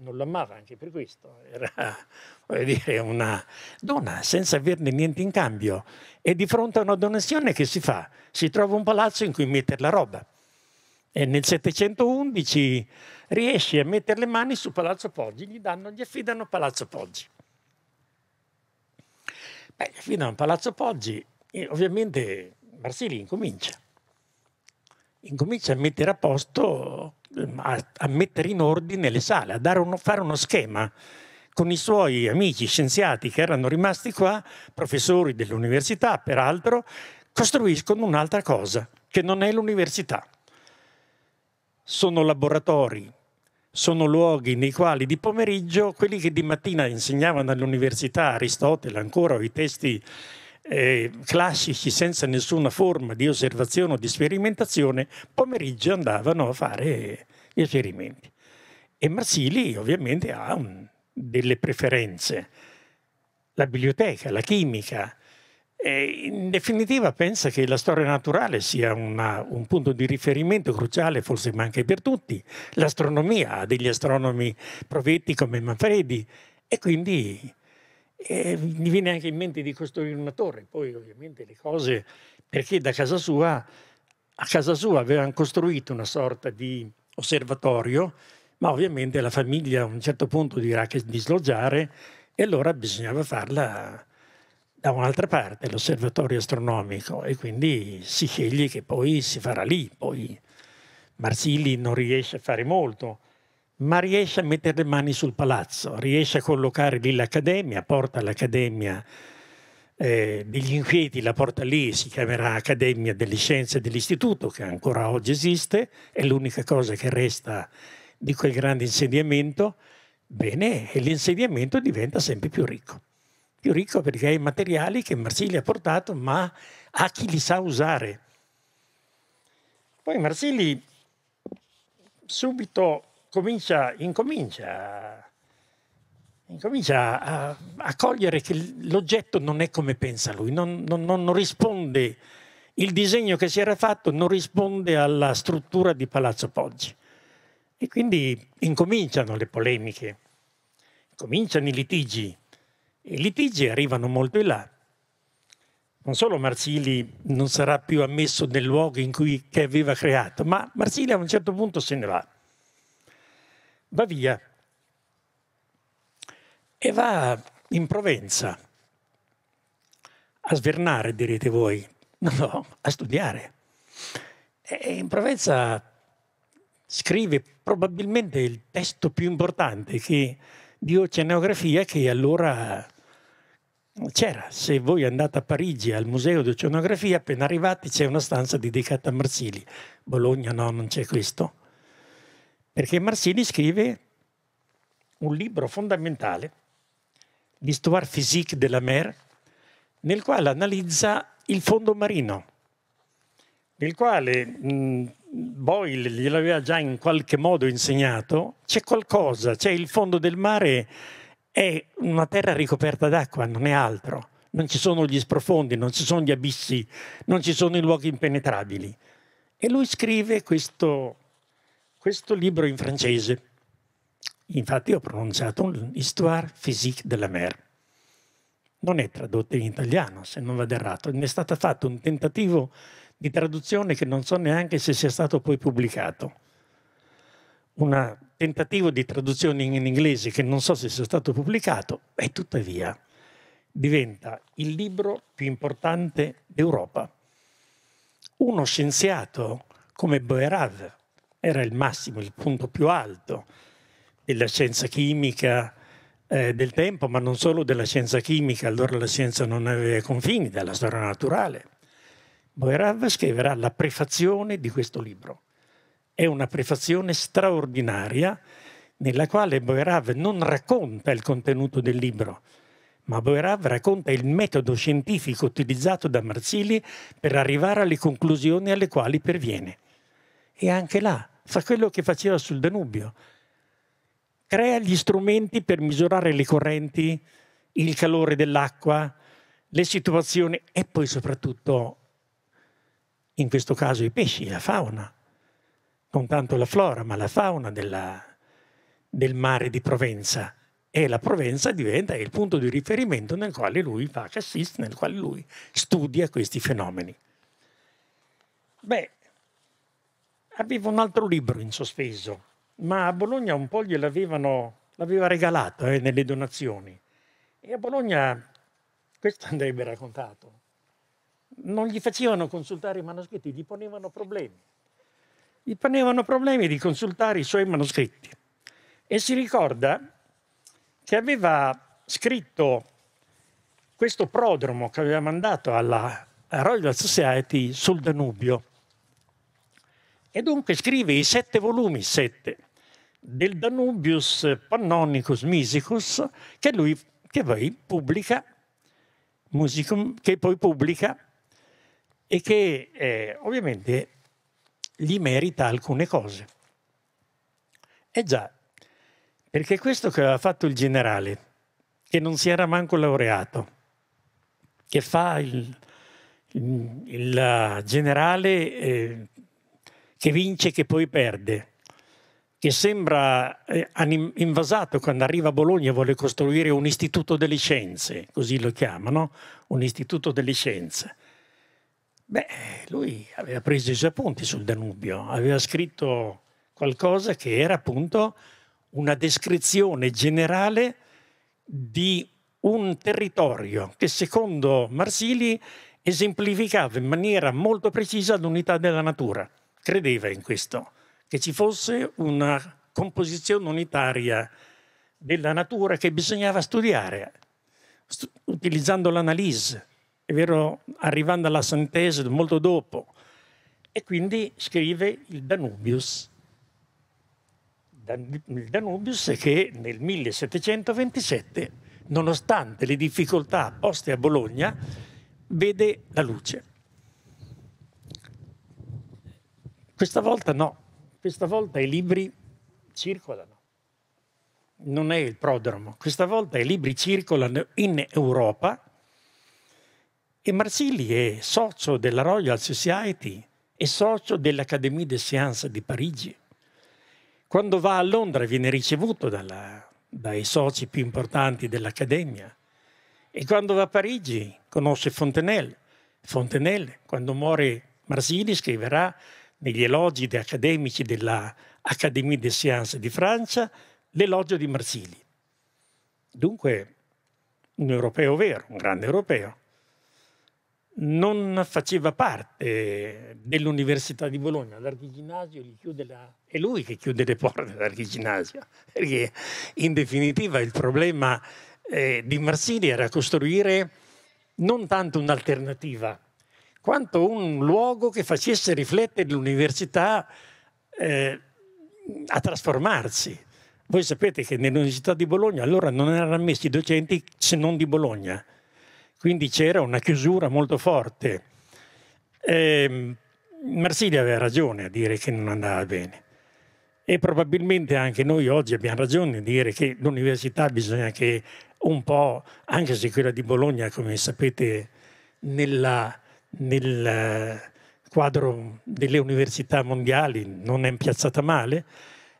non lo amava anche per questo, era dire, una donna senza averne niente in cambio e di fronte a una donazione che si fa? Si trova un palazzo in cui mettere la roba e nel 711 riesce a mettere le mani su Palazzo Poggi, gli, danno, gli affidano Palazzo Poggi. Beh, gli affidano Palazzo Poggi e ovviamente Marsili incomincia. Incomincia a mettere a posto a, a mettere in ordine le sale, a uno, fare uno schema con i suoi amici scienziati che erano rimasti qua, professori dell'università peraltro, costruiscono un'altra cosa che non è l'università. Sono laboratori, sono luoghi nei quali di pomeriggio quelli che di mattina insegnavano all'università Aristotele ancora o i testi eh, classici senza nessuna forma di osservazione o di sperimentazione, pomeriggio andavano a fare gli esperimenti. E Marsili ovviamente ha un, delle preferenze. La biblioteca, la chimica, e in definitiva pensa che la storia naturale sia una, un punto di riferimento cruciale, forse ma anche per tutti. L'astronomia ha degli astronomi provetti come Manfredi e quindi e eh, mi viene anche in mente di costruire una torre, poi ovviamente le cose, perché da casa sua, a casa sua avevano costruito una sorta di osservatorio, ma ovviamente la famiglia a un certo punto dirà che disloggiare e allora bisognava farla da un'altra parte, l'osservatorio astronomico, e quindi si sceglie che poi si farà lì, poi Marsili non riesce a fare molto, ma riesce a mettere le mani sul palazzo, riesce a collocare lì l'accademia, porta l'accademia eh, degli inquieti, la porta lì, si chiamerà Accademia delle Scienze dell'Istituto, che ancora oggi esiste, è l'unica cosa che resta di quel grande insediamento, bene, e l'insediamento diventa sempre più ricco. Più ricco perché ha i materiali che Marsili ha portato, ma a chi li sa usare. Poi Marsili subito comincia, incomincia, incomincia a, a, cogliere che l'oggetto non è come pensa lui, non, non, non risponde, il disegno che si era fatto non risponde alla struttura di Palazzo Poggi. E quindi incominciano le polemiche, cominciano i litigi, e i litigi arrivano molto in là. Non solo Marsili non sarà più ammesso nel luogo in cui che aveva creato, ma Marsili a un certo punto se ne va va via e va in Provenza a svernare, direte voi, no, no, a studiare. E in Provenza scrive probabilmente il testo più importante che, di oceanografia che allora c'era. Se voi andate a Parigi al museo di oceanografia, appena arrivati c'è una stanza dedicata a Marsili. Bologna no, non c'è questo perché Marsini scrive un libro fondamentale, L'Histoire physique de la mer, nel quale analizza il fondo marino, nel quale mh, Boyle gliel'aveva già in qualche modo insegnato, c'è qualcosa, c'è il fondo del mare, è una terra ricoperta d'acqua, non è altro. Non ci sono gli sprofondi, non ci sono gli abissi, non ci sono i luoghi impenetrabili. E lui scrive questo questo libro in francese. Infatti ho pronunciato l'Histoire physique de la mer. Non è tradotto in italiano, se non vado errato. Ne è stato fatto un tentativo di traduzione che non so neanche se sia stato poi pubblicato. Un tentativo di traduzione in inglese che non so se sia stato pubblicato e tuttavia diventa il libro più importante d'Europa. Uno scienziato come Boerave, era il massimo, il punto più alto della scienza chimica eh, del tempo, ma non solo della scienza chimica, allora la scienza non aveva confini dalla storia naturale. Boerav scriverà la prefazione di questo libro. È una prefazione straordinaria nella quale Boerav non racconta il contenuto del libro, ma Boerav racconta il metodo scientifico utilizzato da Marzilli per arrivare alle conclusioni alle quali perviene e anche là fa quello che faceva sul Danubio. Crea gli strumenti per misurare le correnti, il calore dell'acqua, le situazioni e poi soprattutto, in questo caso, i pesci, la fauna. Non tanto la flora, ma la fauna della, del mare di Provenza. E la Provenza diventa il punto di riferimento nel quale lui fa cassis, nel quale lui studia questi fenomeni. Beh, Aveva un altro libro in sospeso, ma a Bologna un po' gliel'avevano l'aveva regalato eh, nelle donazioni. E a Bologna, questo andrebbe raccontato, non gli facevano consultare i manoscritti, gli ponevano problemi. Gli ponevano problemi di consultare i suoi manoscritti. E si ricorda che aveva scritto questo prodromo che aveva mandato alla Royal Society sul Danubio e dunque scrive i sette volumi, sette, del Danubius Pannonicus Misicus, che lui che poi pubblica, musicum, che poi pubblica e che eh, ovviamente gli merita alcune cose. E già, perché questo che aveva fatto il generale, che non si era manco laureato, che fa il, il, il generale eh, che vince e che poi perde, che sembra eh, invasato quando arriva a Bologna e vuole costruire un istituto delle scienze, così lo chiamano, un istituto delle scienze. Beh, lui aveva preso i suoi appunti sul Danubio, aveva scritto qualcosa che era appunto una descrizione generale di un territorio che secondo Marsili esemplificava in maniera molto precisa l'unità della natura credeva in questo, che ci fosse una composizione unitaria della natura che bisognava studiare, stu- utilizzando l'analisi, è vero, arrivando alla sintesi molto dopo. E quindi scrive il Danubius. Dan- il Danubius che nel 1727, nonostante le difficoltà poste a Bologna, vede la luce. Questa volta no, questa volta i libri circolano. Non è il prodromo, questa volta i libri circolano in Europa e Marsili è socio della Royal Society e socio dell'Académie des Sciences di Parigi. Quando va a Londra viene ricevuto dalla, dai soci più importanti dell'Accademia e quando va a Parigi conosce Fontenelle. Fontenelle, quando muore Marsili, scriverà negli elogi di accademici dell'Académie des Sciences di Francia, l'elogio di Marsili. Dunque, un europeo vero, un grande europeo. Non faceva parte dell'Università di Bologna, l'archiginnasio gli chiude la... è lui che chiude le porte all'archiginasio, perché in definitiva il problema eh, di Marsili era costruire non tanto un'alternativa quanto un luogo che facesse riflettere l'università eh, a trasformarsi. Voi sapete che nell'Università di Bologna allora non erano ammessi docenti se non di Bologna, quindi c'era una chiusura molto forte. Eh, Marsiglia aveva ragione a dire che non andava bene e probabilmente anche noi oggi abbiamo ragione a dire che l'università bisogna che un po', anche se quella di Bologna, come sapete, nella nel eh, quadro delle università mondiali non è piazzata male,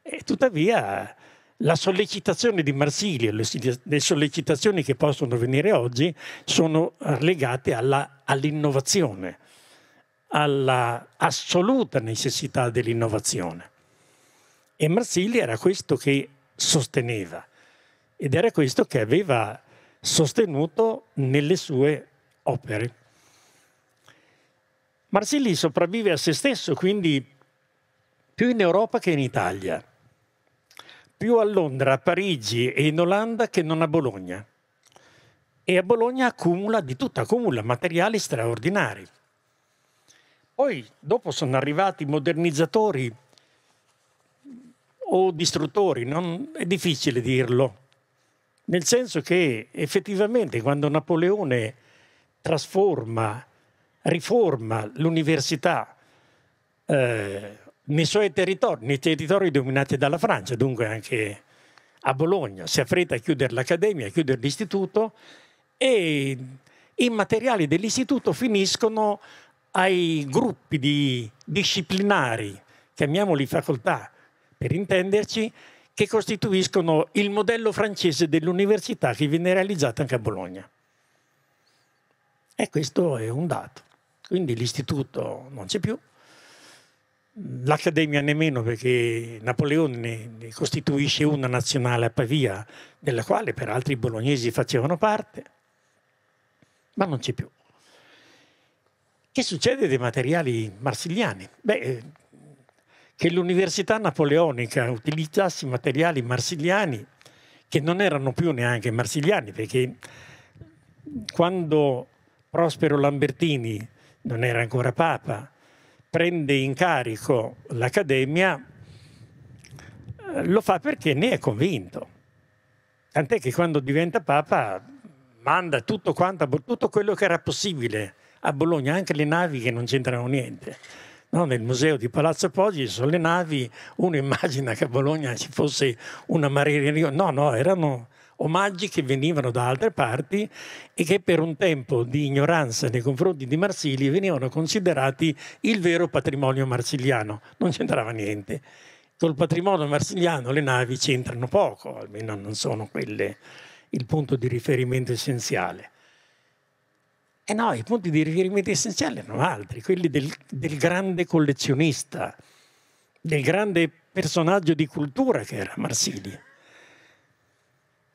e tuttavia la sollecitazione di Marsiglia, le sollecitazioni che possono venire oggi sono legate alla, all'innovazione, alla assoluta necessità dell'innovazione. E Marsiglia era questo che sosteneva ed era questo che aveva sostenuto nelle sue opere. Marsili sopravvive a se stesso, quindi più in Europa che in Italia, più a Londra, a Parigi e in Olanda che non a Bologna. E a Bologna accumula di tutto, accumula materiali straordinari. Poi dopo sono arrivati modernizzatori o distruttori, non è difficile dirlo, nel senso che effettivamente quando Napoleone trasforma riforma l'università eh, nei suoi territori, nei territori dominati dalla Francia, dunque anche a Bologna, si affretta a chiudere l'accademia, a chiudere l'istituto e i materiali dell'istituto finiscono ai gruppi di disciplinari, chiamiamoli facoltà per intenderci, che costituiscono il modello francese dell'università che viene realizzata anche a Bologna. E questo è un dato. Quindi l'istituto non c'è più, l'Accademia nemmeno perché Napoleone ne costituisce una nazionale a Pavia, della quale peraltro i bolognesi facevano parte, ma non c'è più. Che succede dei materiali marsigliani? Beh, eh, che l'università napoleonica utilizzasse materiali marsigliani che non erano più neanche marsigliani, perché quando Prospero Lambertini non era ancora papa, prende in carico l'Accademia, eh, lo fa perché ne è convinto. Tant'è che quando diventa papa manda tutto, quanto, tutto quello che era possibile a Bologna, anche le navi che non c'entrano niente. No, nel museo di Palazzo Poggi ci sono le navi, uno immagina che a Bologna ci fosse una marineria, no, no, erano omaggi che venivano da altre parti e che per un tempo di ignoranza nei confronti di Marsili venivano considerati il vero patrimonio marsiliano. Non c'entrava niente. Col patrimonio marsiliano le navi c'entrano poco, almeno non sono quelle il punto di riferimento essenziale. E eh no, i punti di riferimento essenziali erano altri, quelli del, del grande collezionista, del grande personaggio di cultura che era Marsili.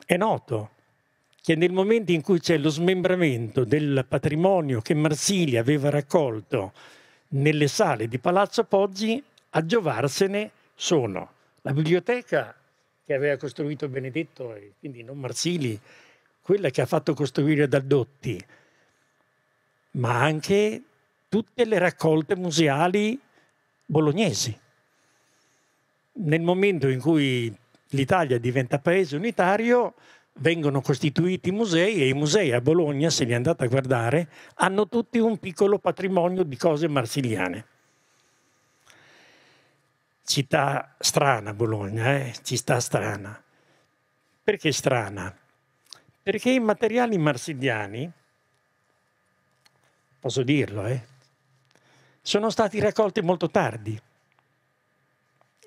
È noto che nel momento in cui c'è lo smembramento del patrimonio che Marsili aveva raccolto nelle sale di Palazzo Poggi, a giovarsene sono la biblioteca che aveva costruito Benedetto, e quindi non Marsili, quella che ha fatto costruire Daldotti, ma anche tutte le raccolte museali bolognesi. Nel momento in cui l'Italia diventa paese unitario, vengono costituiti musei e i musei a Bologna, se li andate a guardare, hanno tutti un piccolo patrimonio di cose marsiliane. Città strana Bologna, eh? città strana. Perché strana? Perché i materiali marsiliani, posso dirlo, eh? sono stati raccolti molto tardi.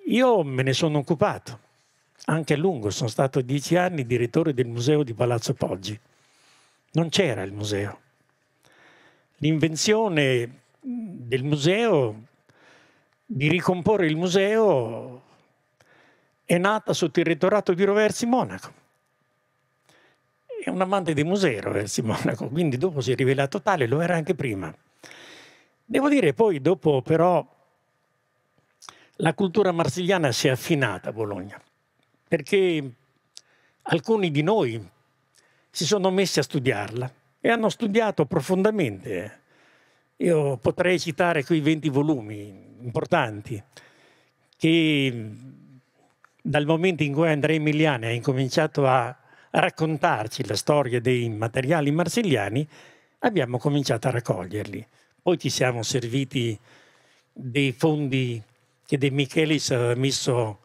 Io me ne sono occupato anche a lungo, sono stato dieci anni direttore del museo di Palazzo Poggi. Non c'era il museo. L'invenzione del museo, di ricomporre il museo, è nata sotto il rettorato di Roversi Monaco. È un amante di museo Roversi Monaco, quindi dopo si è rivelato tale, lo era anche prima. Devo dire poi dopo però la cultura marsigliana si è affinata a Bologna perché alcuni di noi si sono messi a studiarla e hanno studiato profondamente. Io potrei citare quei 20 volumi importanti che dal momento in cui Andrea Emiliani ha incominciato a raccontarci la storia dei materiali marsiliani, abbiamo cominciato a raccoglierli. Poi ci siamo serviti dei fondi che De Michelis aveva messo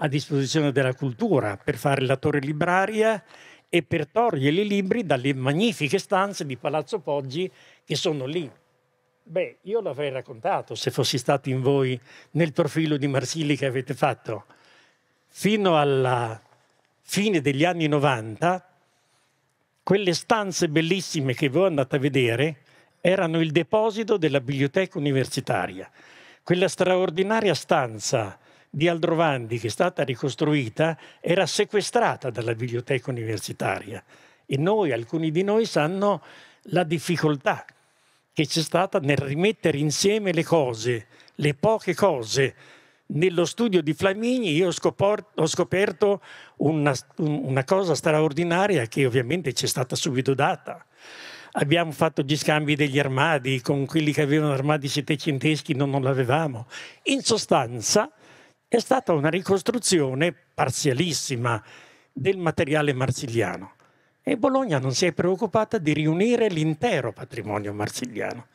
a disposizione della cultura per fare la torre libraria e per togliere i libri dalle magnifiche stanze di Palazzo Poggi che sono lì. Beh, io l'avrei raccontato se fossi stato in voi nel profilo di Marsili che avete fatto. Fino alla fine degli anni 90, quelle stanze bellissime che voi andate a vedere erano il deposito della biblioteca universitaria. Quella straordinaria stanza di Aldrovandi, che è stata ricostruita, era sequestrata dalla biblioteca universitaria. E noi, alcuni di noi, sanno la difficoltà che c'è stata nel rimettere insieme le cose, le poche cose. Nello studio di Flamini io ho, scoperto una, una cosa straordinaria che ovviamente ci è stata subito data abbiamo fatto gli scambi degli armadi con quelli che avevano armadi settecenteschi, noi non l'avevamo. In sostanza, è stata una ricostruzione parzialissima del materiale marsiliano e Bologna non si è preoccupata di riunire l'intero patrimonio marsiliano,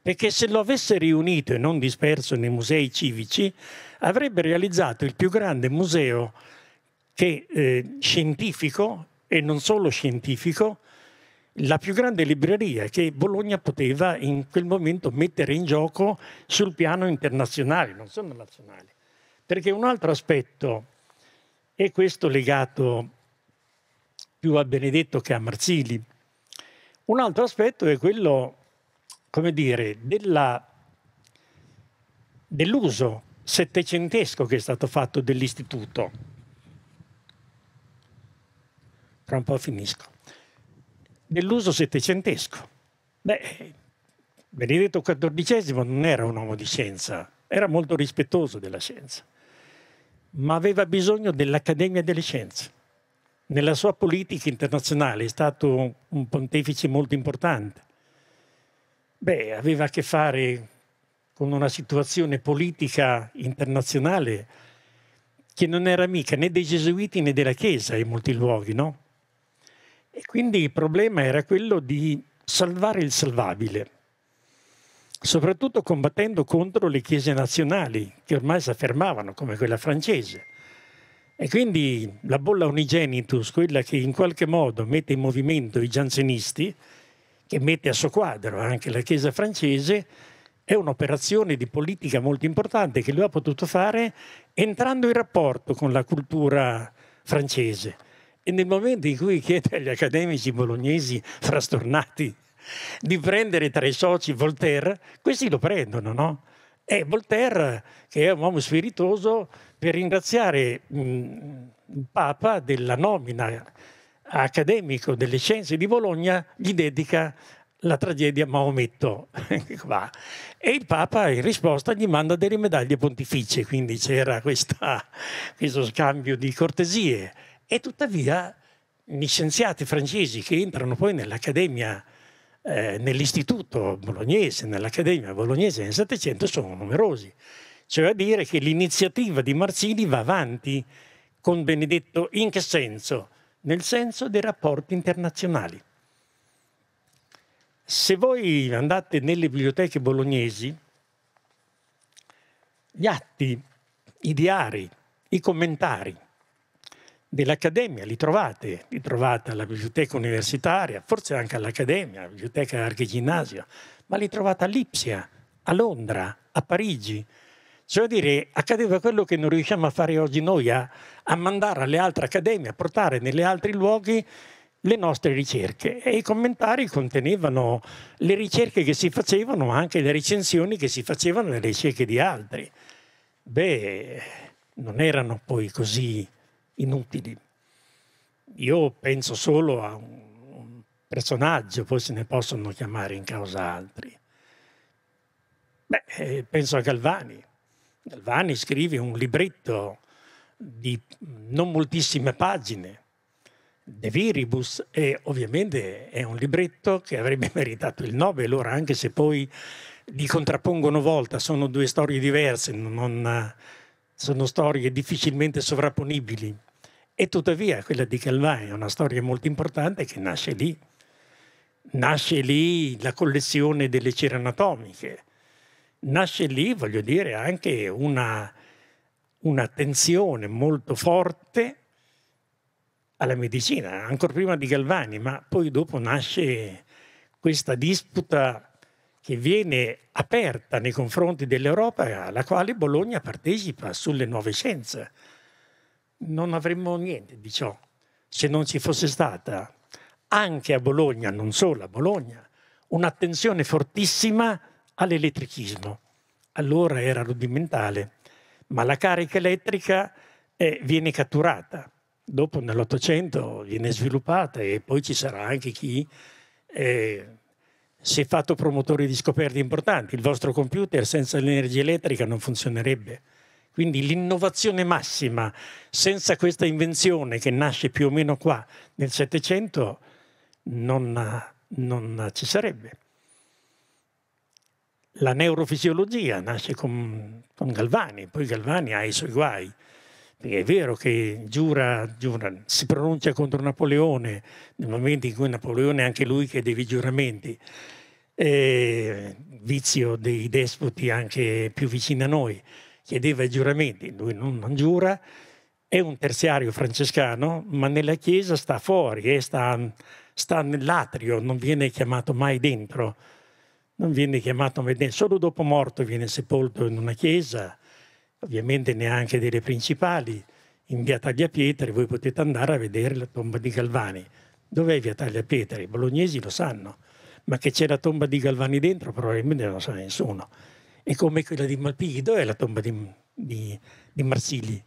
perché se lo avesse riunito e non disperso nei musei civici, avrebbe realizzato il più grande museo che, eh, scientifico e non solo scientifico, la più grande libreria che Bologna poteva in quel momento mettere in gioco sul piano internazionale, non solo nazionale. Perché un altro aspetto, e questo legato più a Benedetto che a Marzilli, un altro aspetto è quello, come dire, della, dell'uso settecentesco che è stato fatto dell'istituto. Tra un po' finisco. Dell'uso settecentesco. Beh, Benedetto XIV non era un uomo di scienza, era molto rispettoso della scienza ma aveva bisogno dell'Accademia delle Scienze. Nella sua politica internazionale è stato un pontefice molto importante. Beh, aveva a che fare con una situazione politica internazionale che non era mica né dei gesuiti né della Chiesa in molti luoghi, no? E quindi il problema era quello di salvare il salvabile soprattutto combattendo contro le chiese nazionali, che ormai si affermavano come quella francese. E quindi la bolla Unigenitus, quella che in qualche modo mette in movimento i giansenisti, che mette a suo quadro anche la Chiesa francese, è un'operazione di politica molto importante che lui ha potuto fare entrando in rapporto con la cultura francese. E nel momento in cui chiede agli accademici bolognesi frastornati di prendere tra i soci Voltaire, questi lo prendono, no? E Voltaire, che è un uomo spiritoso, per ringraziare il Papa della nomina accademico delle scienze di Bologna, gli dedica la tragedia Maometto. e il Papa in risposta gli manda delle medaglie pontificie, quindi c'era questa, questo scambio di cortesie. E tuttavia gli scienziati francesi che entrano poi nell'Accademia eh, nell'istituto bolognese, nell'accademia bolognese nel Settecento sono numerosi. Cioè a dire che l'iniziativa di Marzini va avanti con Benedetto in che senso? Nel senso dei rapporti internazionali. Se voi andate nelle biblioteche bolognesi, gli atti, i diari, i commentari dell'Accademia, li trovate, li trovate alla biblioteca universitaria, forse anche all'Accademia, alla biblioteca Archeginnasio, ma li trovate a Lipsia, a Londra, a Parigi. Cioè dire, accadeva quello che non riusciamo a fare oggi noi, a, a mandare alle altre accademie, a portare negli altri luoghi le nostre ricerche e i commentari contenevano le ricerche che si facevano, ma anche le recensioni che si facevano nelle ricerche di altri. Beh, non erano poi così inutili. Io penso solo a un, personaggio, poi se ne possono chiamare in causa altri. Beh, eh, penso a Galvani. Galvani scrive un libretto di non moltissime pagine, De Viribus, e ovviamente è un libretto che avrebbe meritato il Nobel, ora anche se poi li contrappongono volta, sono due storie diverse, non, sono storie difficilmente sovrapponibili. E tuttavia quella di Calvin è una storia molto importante che nasce lì. Nasce lì la collezione delle cere anatomiche, nasce lì, voglio dire, anche una, una tensione molto forte alla medicina, ancora prima di Galvani, ma poi dopo nasce questa disputa che viene aperta nei confronti dell'Europa, alla quale Bologna partecipa sulle nuove scienze non avremmo niente di ciò se non ci fosse stata anche a Bologna, non solo a Bologna, un'attenzione fortissima all'elettrichismo. Allora era rudimentale, ma la carica elettrica eh, viene catturata. Dopo nell'Ottocento viene sviluppata e poi ci sarà anche chi eh, si è fatto promotore di scoperte importanti. Il vostro computer senza l'energia elettrica non funzionerebbe quindi l'innovazione massima, senza questa invenzione che nasce più o meno qua nel Settecento, non, non ci sarebbe. La neurofisiologia nasce con, con, Galvani, poi Galvani ha i suoi guai. è vero che giura, giura, si pronuncia contro Napoleone, nel momento in cui Napoleone è anche lui che deve i giuramenti, e, eh, vizio dei despoti anche più vicini a noi chiedeva i giuramenti, lui non, non giura, è un terziario francescano, ma nella chiesa sta fuori e sta, sta nell'atrio, non viene chiamato mai dentro, non viene chiamato mai dentro, solo dopo morto viene sepolto in una chiesa, ovviamente neanche delle principali, in via Tagliapietre voi potete andare a vedere la tomba di Galvani. Dov'è via Tagliapietre? I bolognesi lo sanno, ma che c'è la tomba di Galvani dentro probabilmente non lo sa nessuno e come quella di Malpighi. Dov'è la tomba di, di, di Marsili?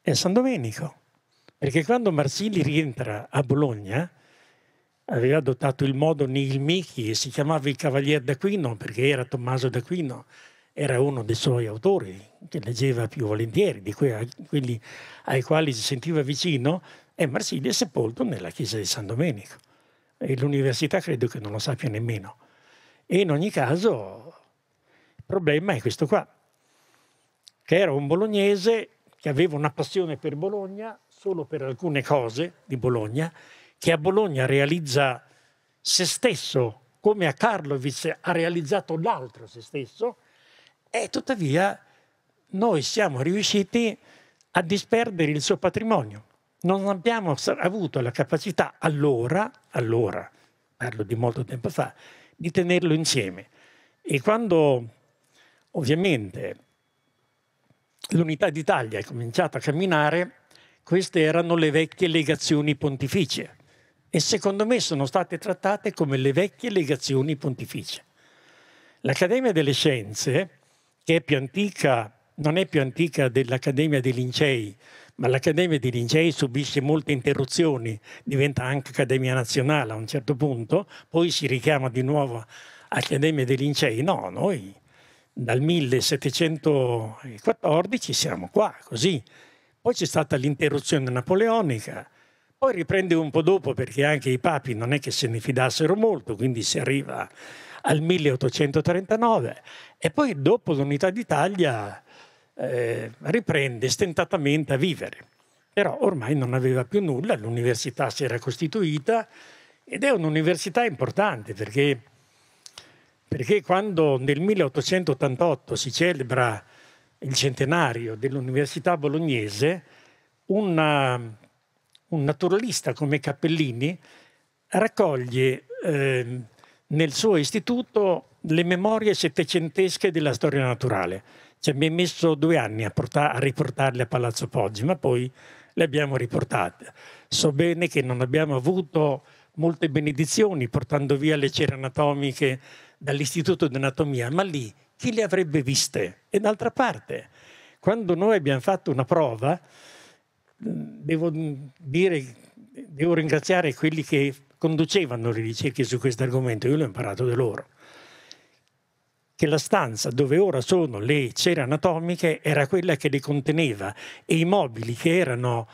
È San Domenico, perché quando Marsili rientra a Bologna, aveva adottato il modo Nil Michi e si chiamava il Cavalier d'Aquino perché era Tommaso d'Aquino, era uno dei suoi autori che leggeva più volentieri, di quelli ai quali si sentiva vicino, e Marsili è sepolto nella chiesa di San Domenico e l'università credo che non lo sappia nemmeno. E in ogni caso il problema è questo qua, che era un bolognese che aveva una passione per Bologna, solo per alcune cose di Bologna, che a Bologna realizza se stesso, come a Karlovic ha realizzato l'altro se stesso, e tuttavia noi siamo riusciti a disperdere il suo patrimonio non abbiamo avuto la capacità allora, allora, parlo di molto tempo fa, di tenerlo insieme. E quando ovviamente l'unità d'Italia è cominciata a camminare, queste erano le vecchie legazioni pontificie e secondo me sono state trattate come le vecchie legazioni pontificie. L'Accademia delle Scienze, che è più antica, non è più antica dell'Accademia dei Lincei, ma l'Accademia di Lincei subisce molte interruzioni, diventa anche Accademia Nazionale a un certo punto, poi si richiama di nuovo Accademia dei Lincei. No, noi dal 1714 siamo qua, così. Poi c'è stata l'interruzione napoleonica, poi riprende un po' dopo perché anche i papi non è che se ne fidassero molto, quindi si arriva al 1839 e poi dopo l'unità d'Italia eh, riprende stentatamente a vivere. Però ormai non aveva più nulla, l'università si era costituita ed è un'università importante perché, perché quando nel 1888 si celebra il centenario dell'Università bolognese, una, un naturalista come Cappellini raccoglie eh, nel suo istituto le memorie settecentesche della storia naturale cioè, mi è messo due anni a, portar- a riportarli a Palazzo Poggi, ma poi le abbiamo riportate. So bene che non abbiamo avuto molte benedizioni portando via le cere anatomiche dall'Istituto di Anatomia, ma lì chi le avrebbe viste? E d'altra parte, quando noi abbiamo fatto una prova, devo dire, devo ringraziare quelli che conducevano le ricerche su questo argomento, io l'ho imparato da loro che la stanza dove ora sono le cere anatomiche era quella che le conteneva e i mobili che erano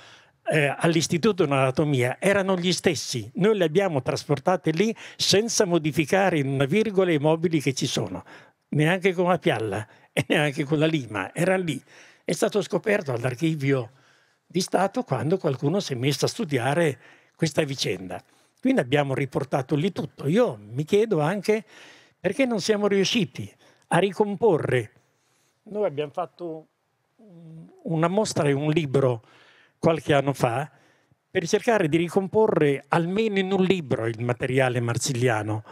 eh, all'Istituto di Anatomia erano gli stessi. Noi le abbiamo trasportate lì senza modificare in una virgola i mobili che ci sono, neanche con la pialla e neanche con la lima, era lì. È stato scoperto all'archivio di Stato quando qualcuno si è messo a studiare questa vicenda. Quindi abbiamo riportato lì tutto. Io mi chiedo anche perché non siamo riusciti a ricomporre. Noi abbiamo fatto una mostra e un libro qualche anno fa per cercare di ricomporre almeno in un libro il materiale marsiliano.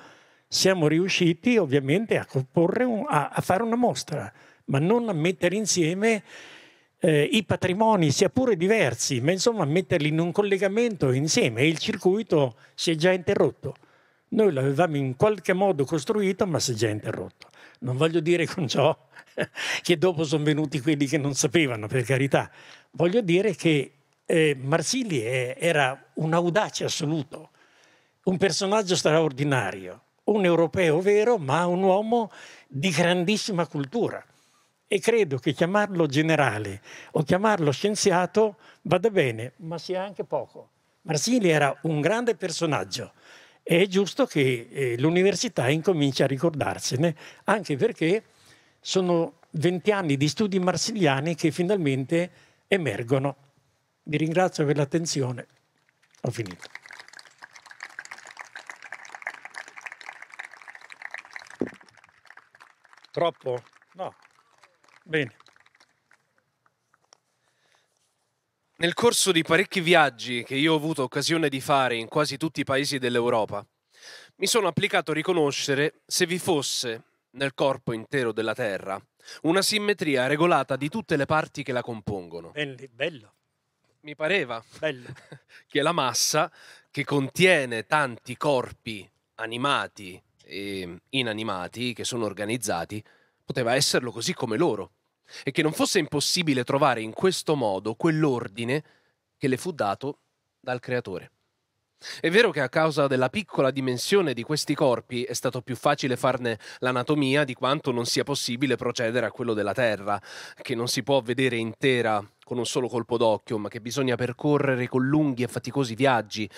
Siamo riusciti ovviamente a, un, a, a fare una mostra, ma non a mettere insieme eh, i patrimoni, sia pure diversi, ma insomma a metterli in un collegamento insieme e il circuito si è già interrotto. Noi l'avevamo in qualche modo costruita, ma si è già interrotto. Non voglio dire con ciò che dopo sono venuti quelli che non sapevano, per carità. Voglio dire che eh, Marsili era un audace assoluto, un personaggio straordinario, un europeo vero, ma un uomo di grandissima cultura. E credo che chiamarlo generale o chiamarlo scienziato vada bene, ma sia anche poco. Marsili era un grande personaggio è giusto che eh, l'università incominci a ricordarsene, anche perché sono 20 anni di studi marsigliani che finalmente emergono. Vi ringrazio per l'attenzione. Ho finito. Troppo? No. Bene. Nel corso di parecchi viaggi che io ho avuto occasione di fare in quasi tutti i paesi dell'Europa, mi sono applicato a riconoscere se vi fosse, nel corpo intero della Terra, una simmetria regolata di tutte le parti che la compongono. Belli, bello. Mi pareva bello. che la massa, che contiene tanti corpi animati e inanimati, che sono organizzati, poteva esserlo così come loro e che non fosse impossibile trovare in questo modo quell'ordine che le fu dato dal Creatore. È vero che a causa della piccola dimensione di questi corpi è stato più facile farne l'anatomia di quanto non sia possibile procedere a quello della Terra, che non si può vedere intera con un solo colpo d'occhio, ma che bisogna percorrere con lunghi e faticosi viaggi,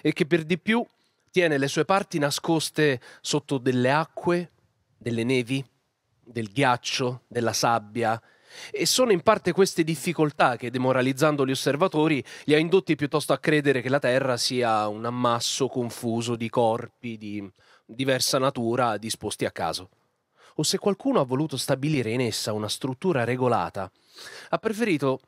e che per di più tiene le sue parti nascoste sotto delle acque, delle nevi, del ghiaccio, della sabbia, e sono in parte queste difficoltà che, demoralizzando gli osservatori, li ha indotti piuttosto a credere che la Terra sia un ammasso confuso di corpi di diversa natura disposti a caso. O se qualcuno ha voluto stabilire in essa una struttura regolata, ha preferito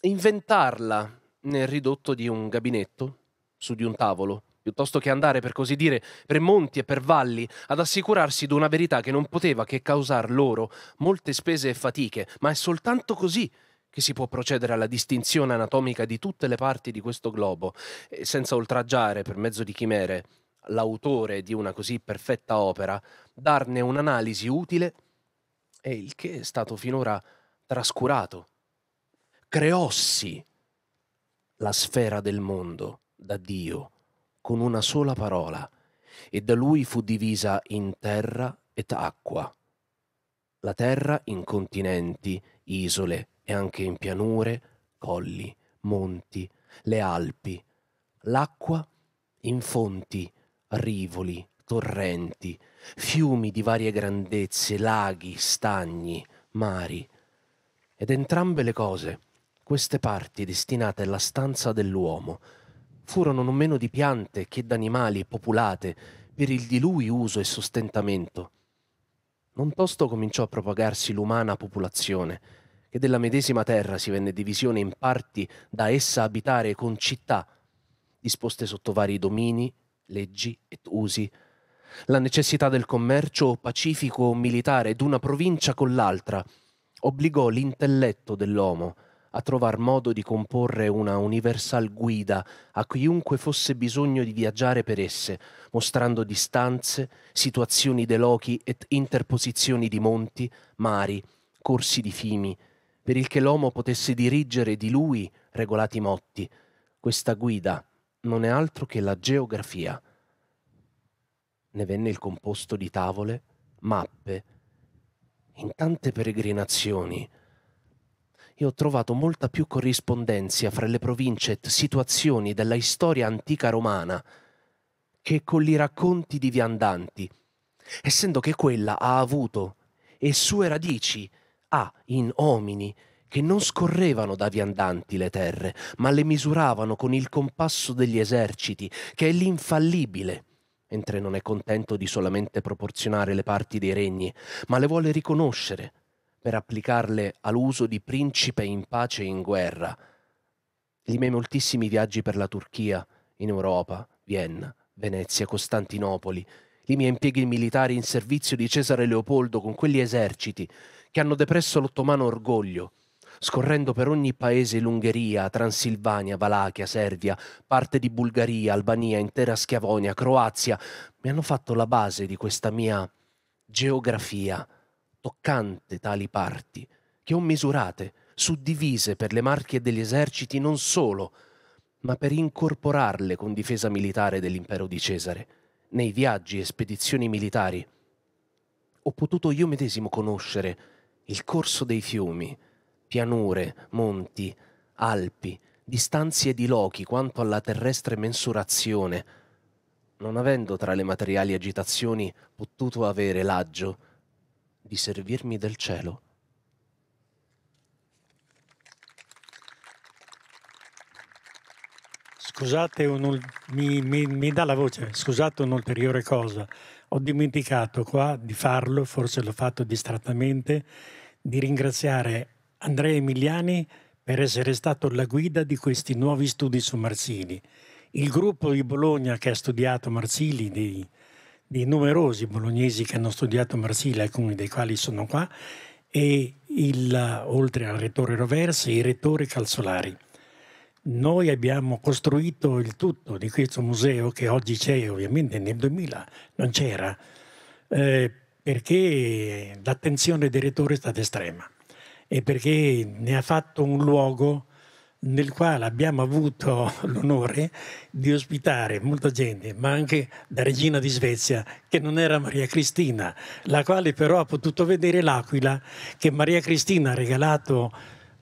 inventarla nel ridotto di un gabinetto, su di un tavolo, piuttosto che andare, per così dire, per monti e per valli, ad assicurarsi di una verità che non poteva che causar loro molte spese e fatiche, ma è soltanto così che si può procedere alla distinzione anatomica di tutte le parti di questo globo, e senza oltraggiare, per mezzo di chimere, l'autore di una così perfetta opera, darne un'analisi utile e il che è stato finora trascurato. Creossi la sfera del mondo da Dio con una sola parola, e da lui fu divisa in terra et acqua. La terra in continenti, isole e anche in pianure, colli, monti, le Alpi, l'acqua in fonti, rivoli, torrenti, fiumi di varie grandezze, laghi, stagni, mari. Ed entrambe le cose, queste parti destinate alla stanza dell'uomo, furono non meno di piante che d'animali popolate per il di lui uso e sostentamento. Non tosto cominciò a propagarsi l'umana popolazione, che della medesima terra si venne divisione in parti da essa abitare con città, disposte sotto vari domini, leggi et usi, la necessità del commercio pacifico o militare d'una provincia con l'altra obbligò l'intelletto dell'uomo a trovar modo di comporre una universal guida a chiunque fosse bisogno di viaggiare per esse, mostrando distanze, situazioni de lochi et interposizioni di monti, mari, corsi di fimi, per il che l'uomo potesse dirigere di lui regolati motti. Questa guida non è altro che la geografia. Ne venne il composto di tavole, mappe, in tante peregrinazioni e ho trovato molta più corrispondenza fra le province e situazioni della storia antica romana che con i racconti di viandanti, essendo che quella ha avuto e sue radici ha in omini che non scorrevano da viandanti le terre, ma le misuravano con il compasso degli eserciti, che è l'infallibile, mentre non è contento di solamente proporzionare le parti dei regni, ma le vuole riconoscere, per applicarle all'uso di principe in pace e in guerra. Gli miei moltissimi viaggi per la Turchia, in Europa, Vienna, Venezia, Costantinopoli, i miei impieghi militari in servizio di Cesare Leopoldo con quegli eserciti che hanno depresso l'ottomano orgoglio, scorrendo per ogni paese l'Ungheria, Transilvania, Valachia, Serbia, parte di Bulgaria, Albania, intera Schiavonia, Croazia, mi hanno fatto la base di questa mia geografia toccante tali parti, che ho misurate, suddivise per le marche degli eserciti non solo, ma per incorporarle con difesa militare dell'impero di Cesare, nei viaggi e spedizioni militari. Ho potuto io medesimo conoscere il corso dei fiumi, pianure, monti, alpi, distanze di lochi quanto alla terrestre mensurazione, non avendo tra le materiali agitazioni potuto avere l'aggio di servirmi del cielo. Scusate, un, mi, mi, mi dà la voce, scusate un'ulteriore cosa. Ho dimenticato qua di farlo, forse l'ho fatto distrattamente, di ringraziare Andrea Emiliani per essere stato la guida di questi nuovi studi su Marzini. Il gruppo di Bologna che ha studiato Marzini, dei, di numerosi bolognesi che hanno studiato Marsiglia, alcuni dei quali sono qua, e il, oltre al rettore Roversi, il rettore Calzolari. Noi abbiamo costruito il tutto di questo museo che oggi c'è, ovviamente nel 2000 non c'era, eh, perché l'attenzione del rettore è stata estrema e perché ne ha fatto un luogo nel quale abbiamo avuto l'onore di ospitare molta gente, ma anche la regina di Svezia, che non era Maria Cristina, la quale però ha potuto vedere l'aquila che Maria Cristina ha regalato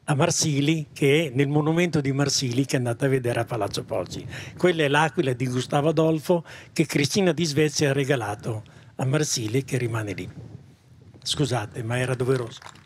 a Marsili, che è nel monumento di Marsili che è andata a vedere a Palazzo Poggi. Quella è l'aquila di Gustavo Adolfo che Cristina di Svezia ha regalato a Marsili che rimane lì. Scusate, ma era doveroso.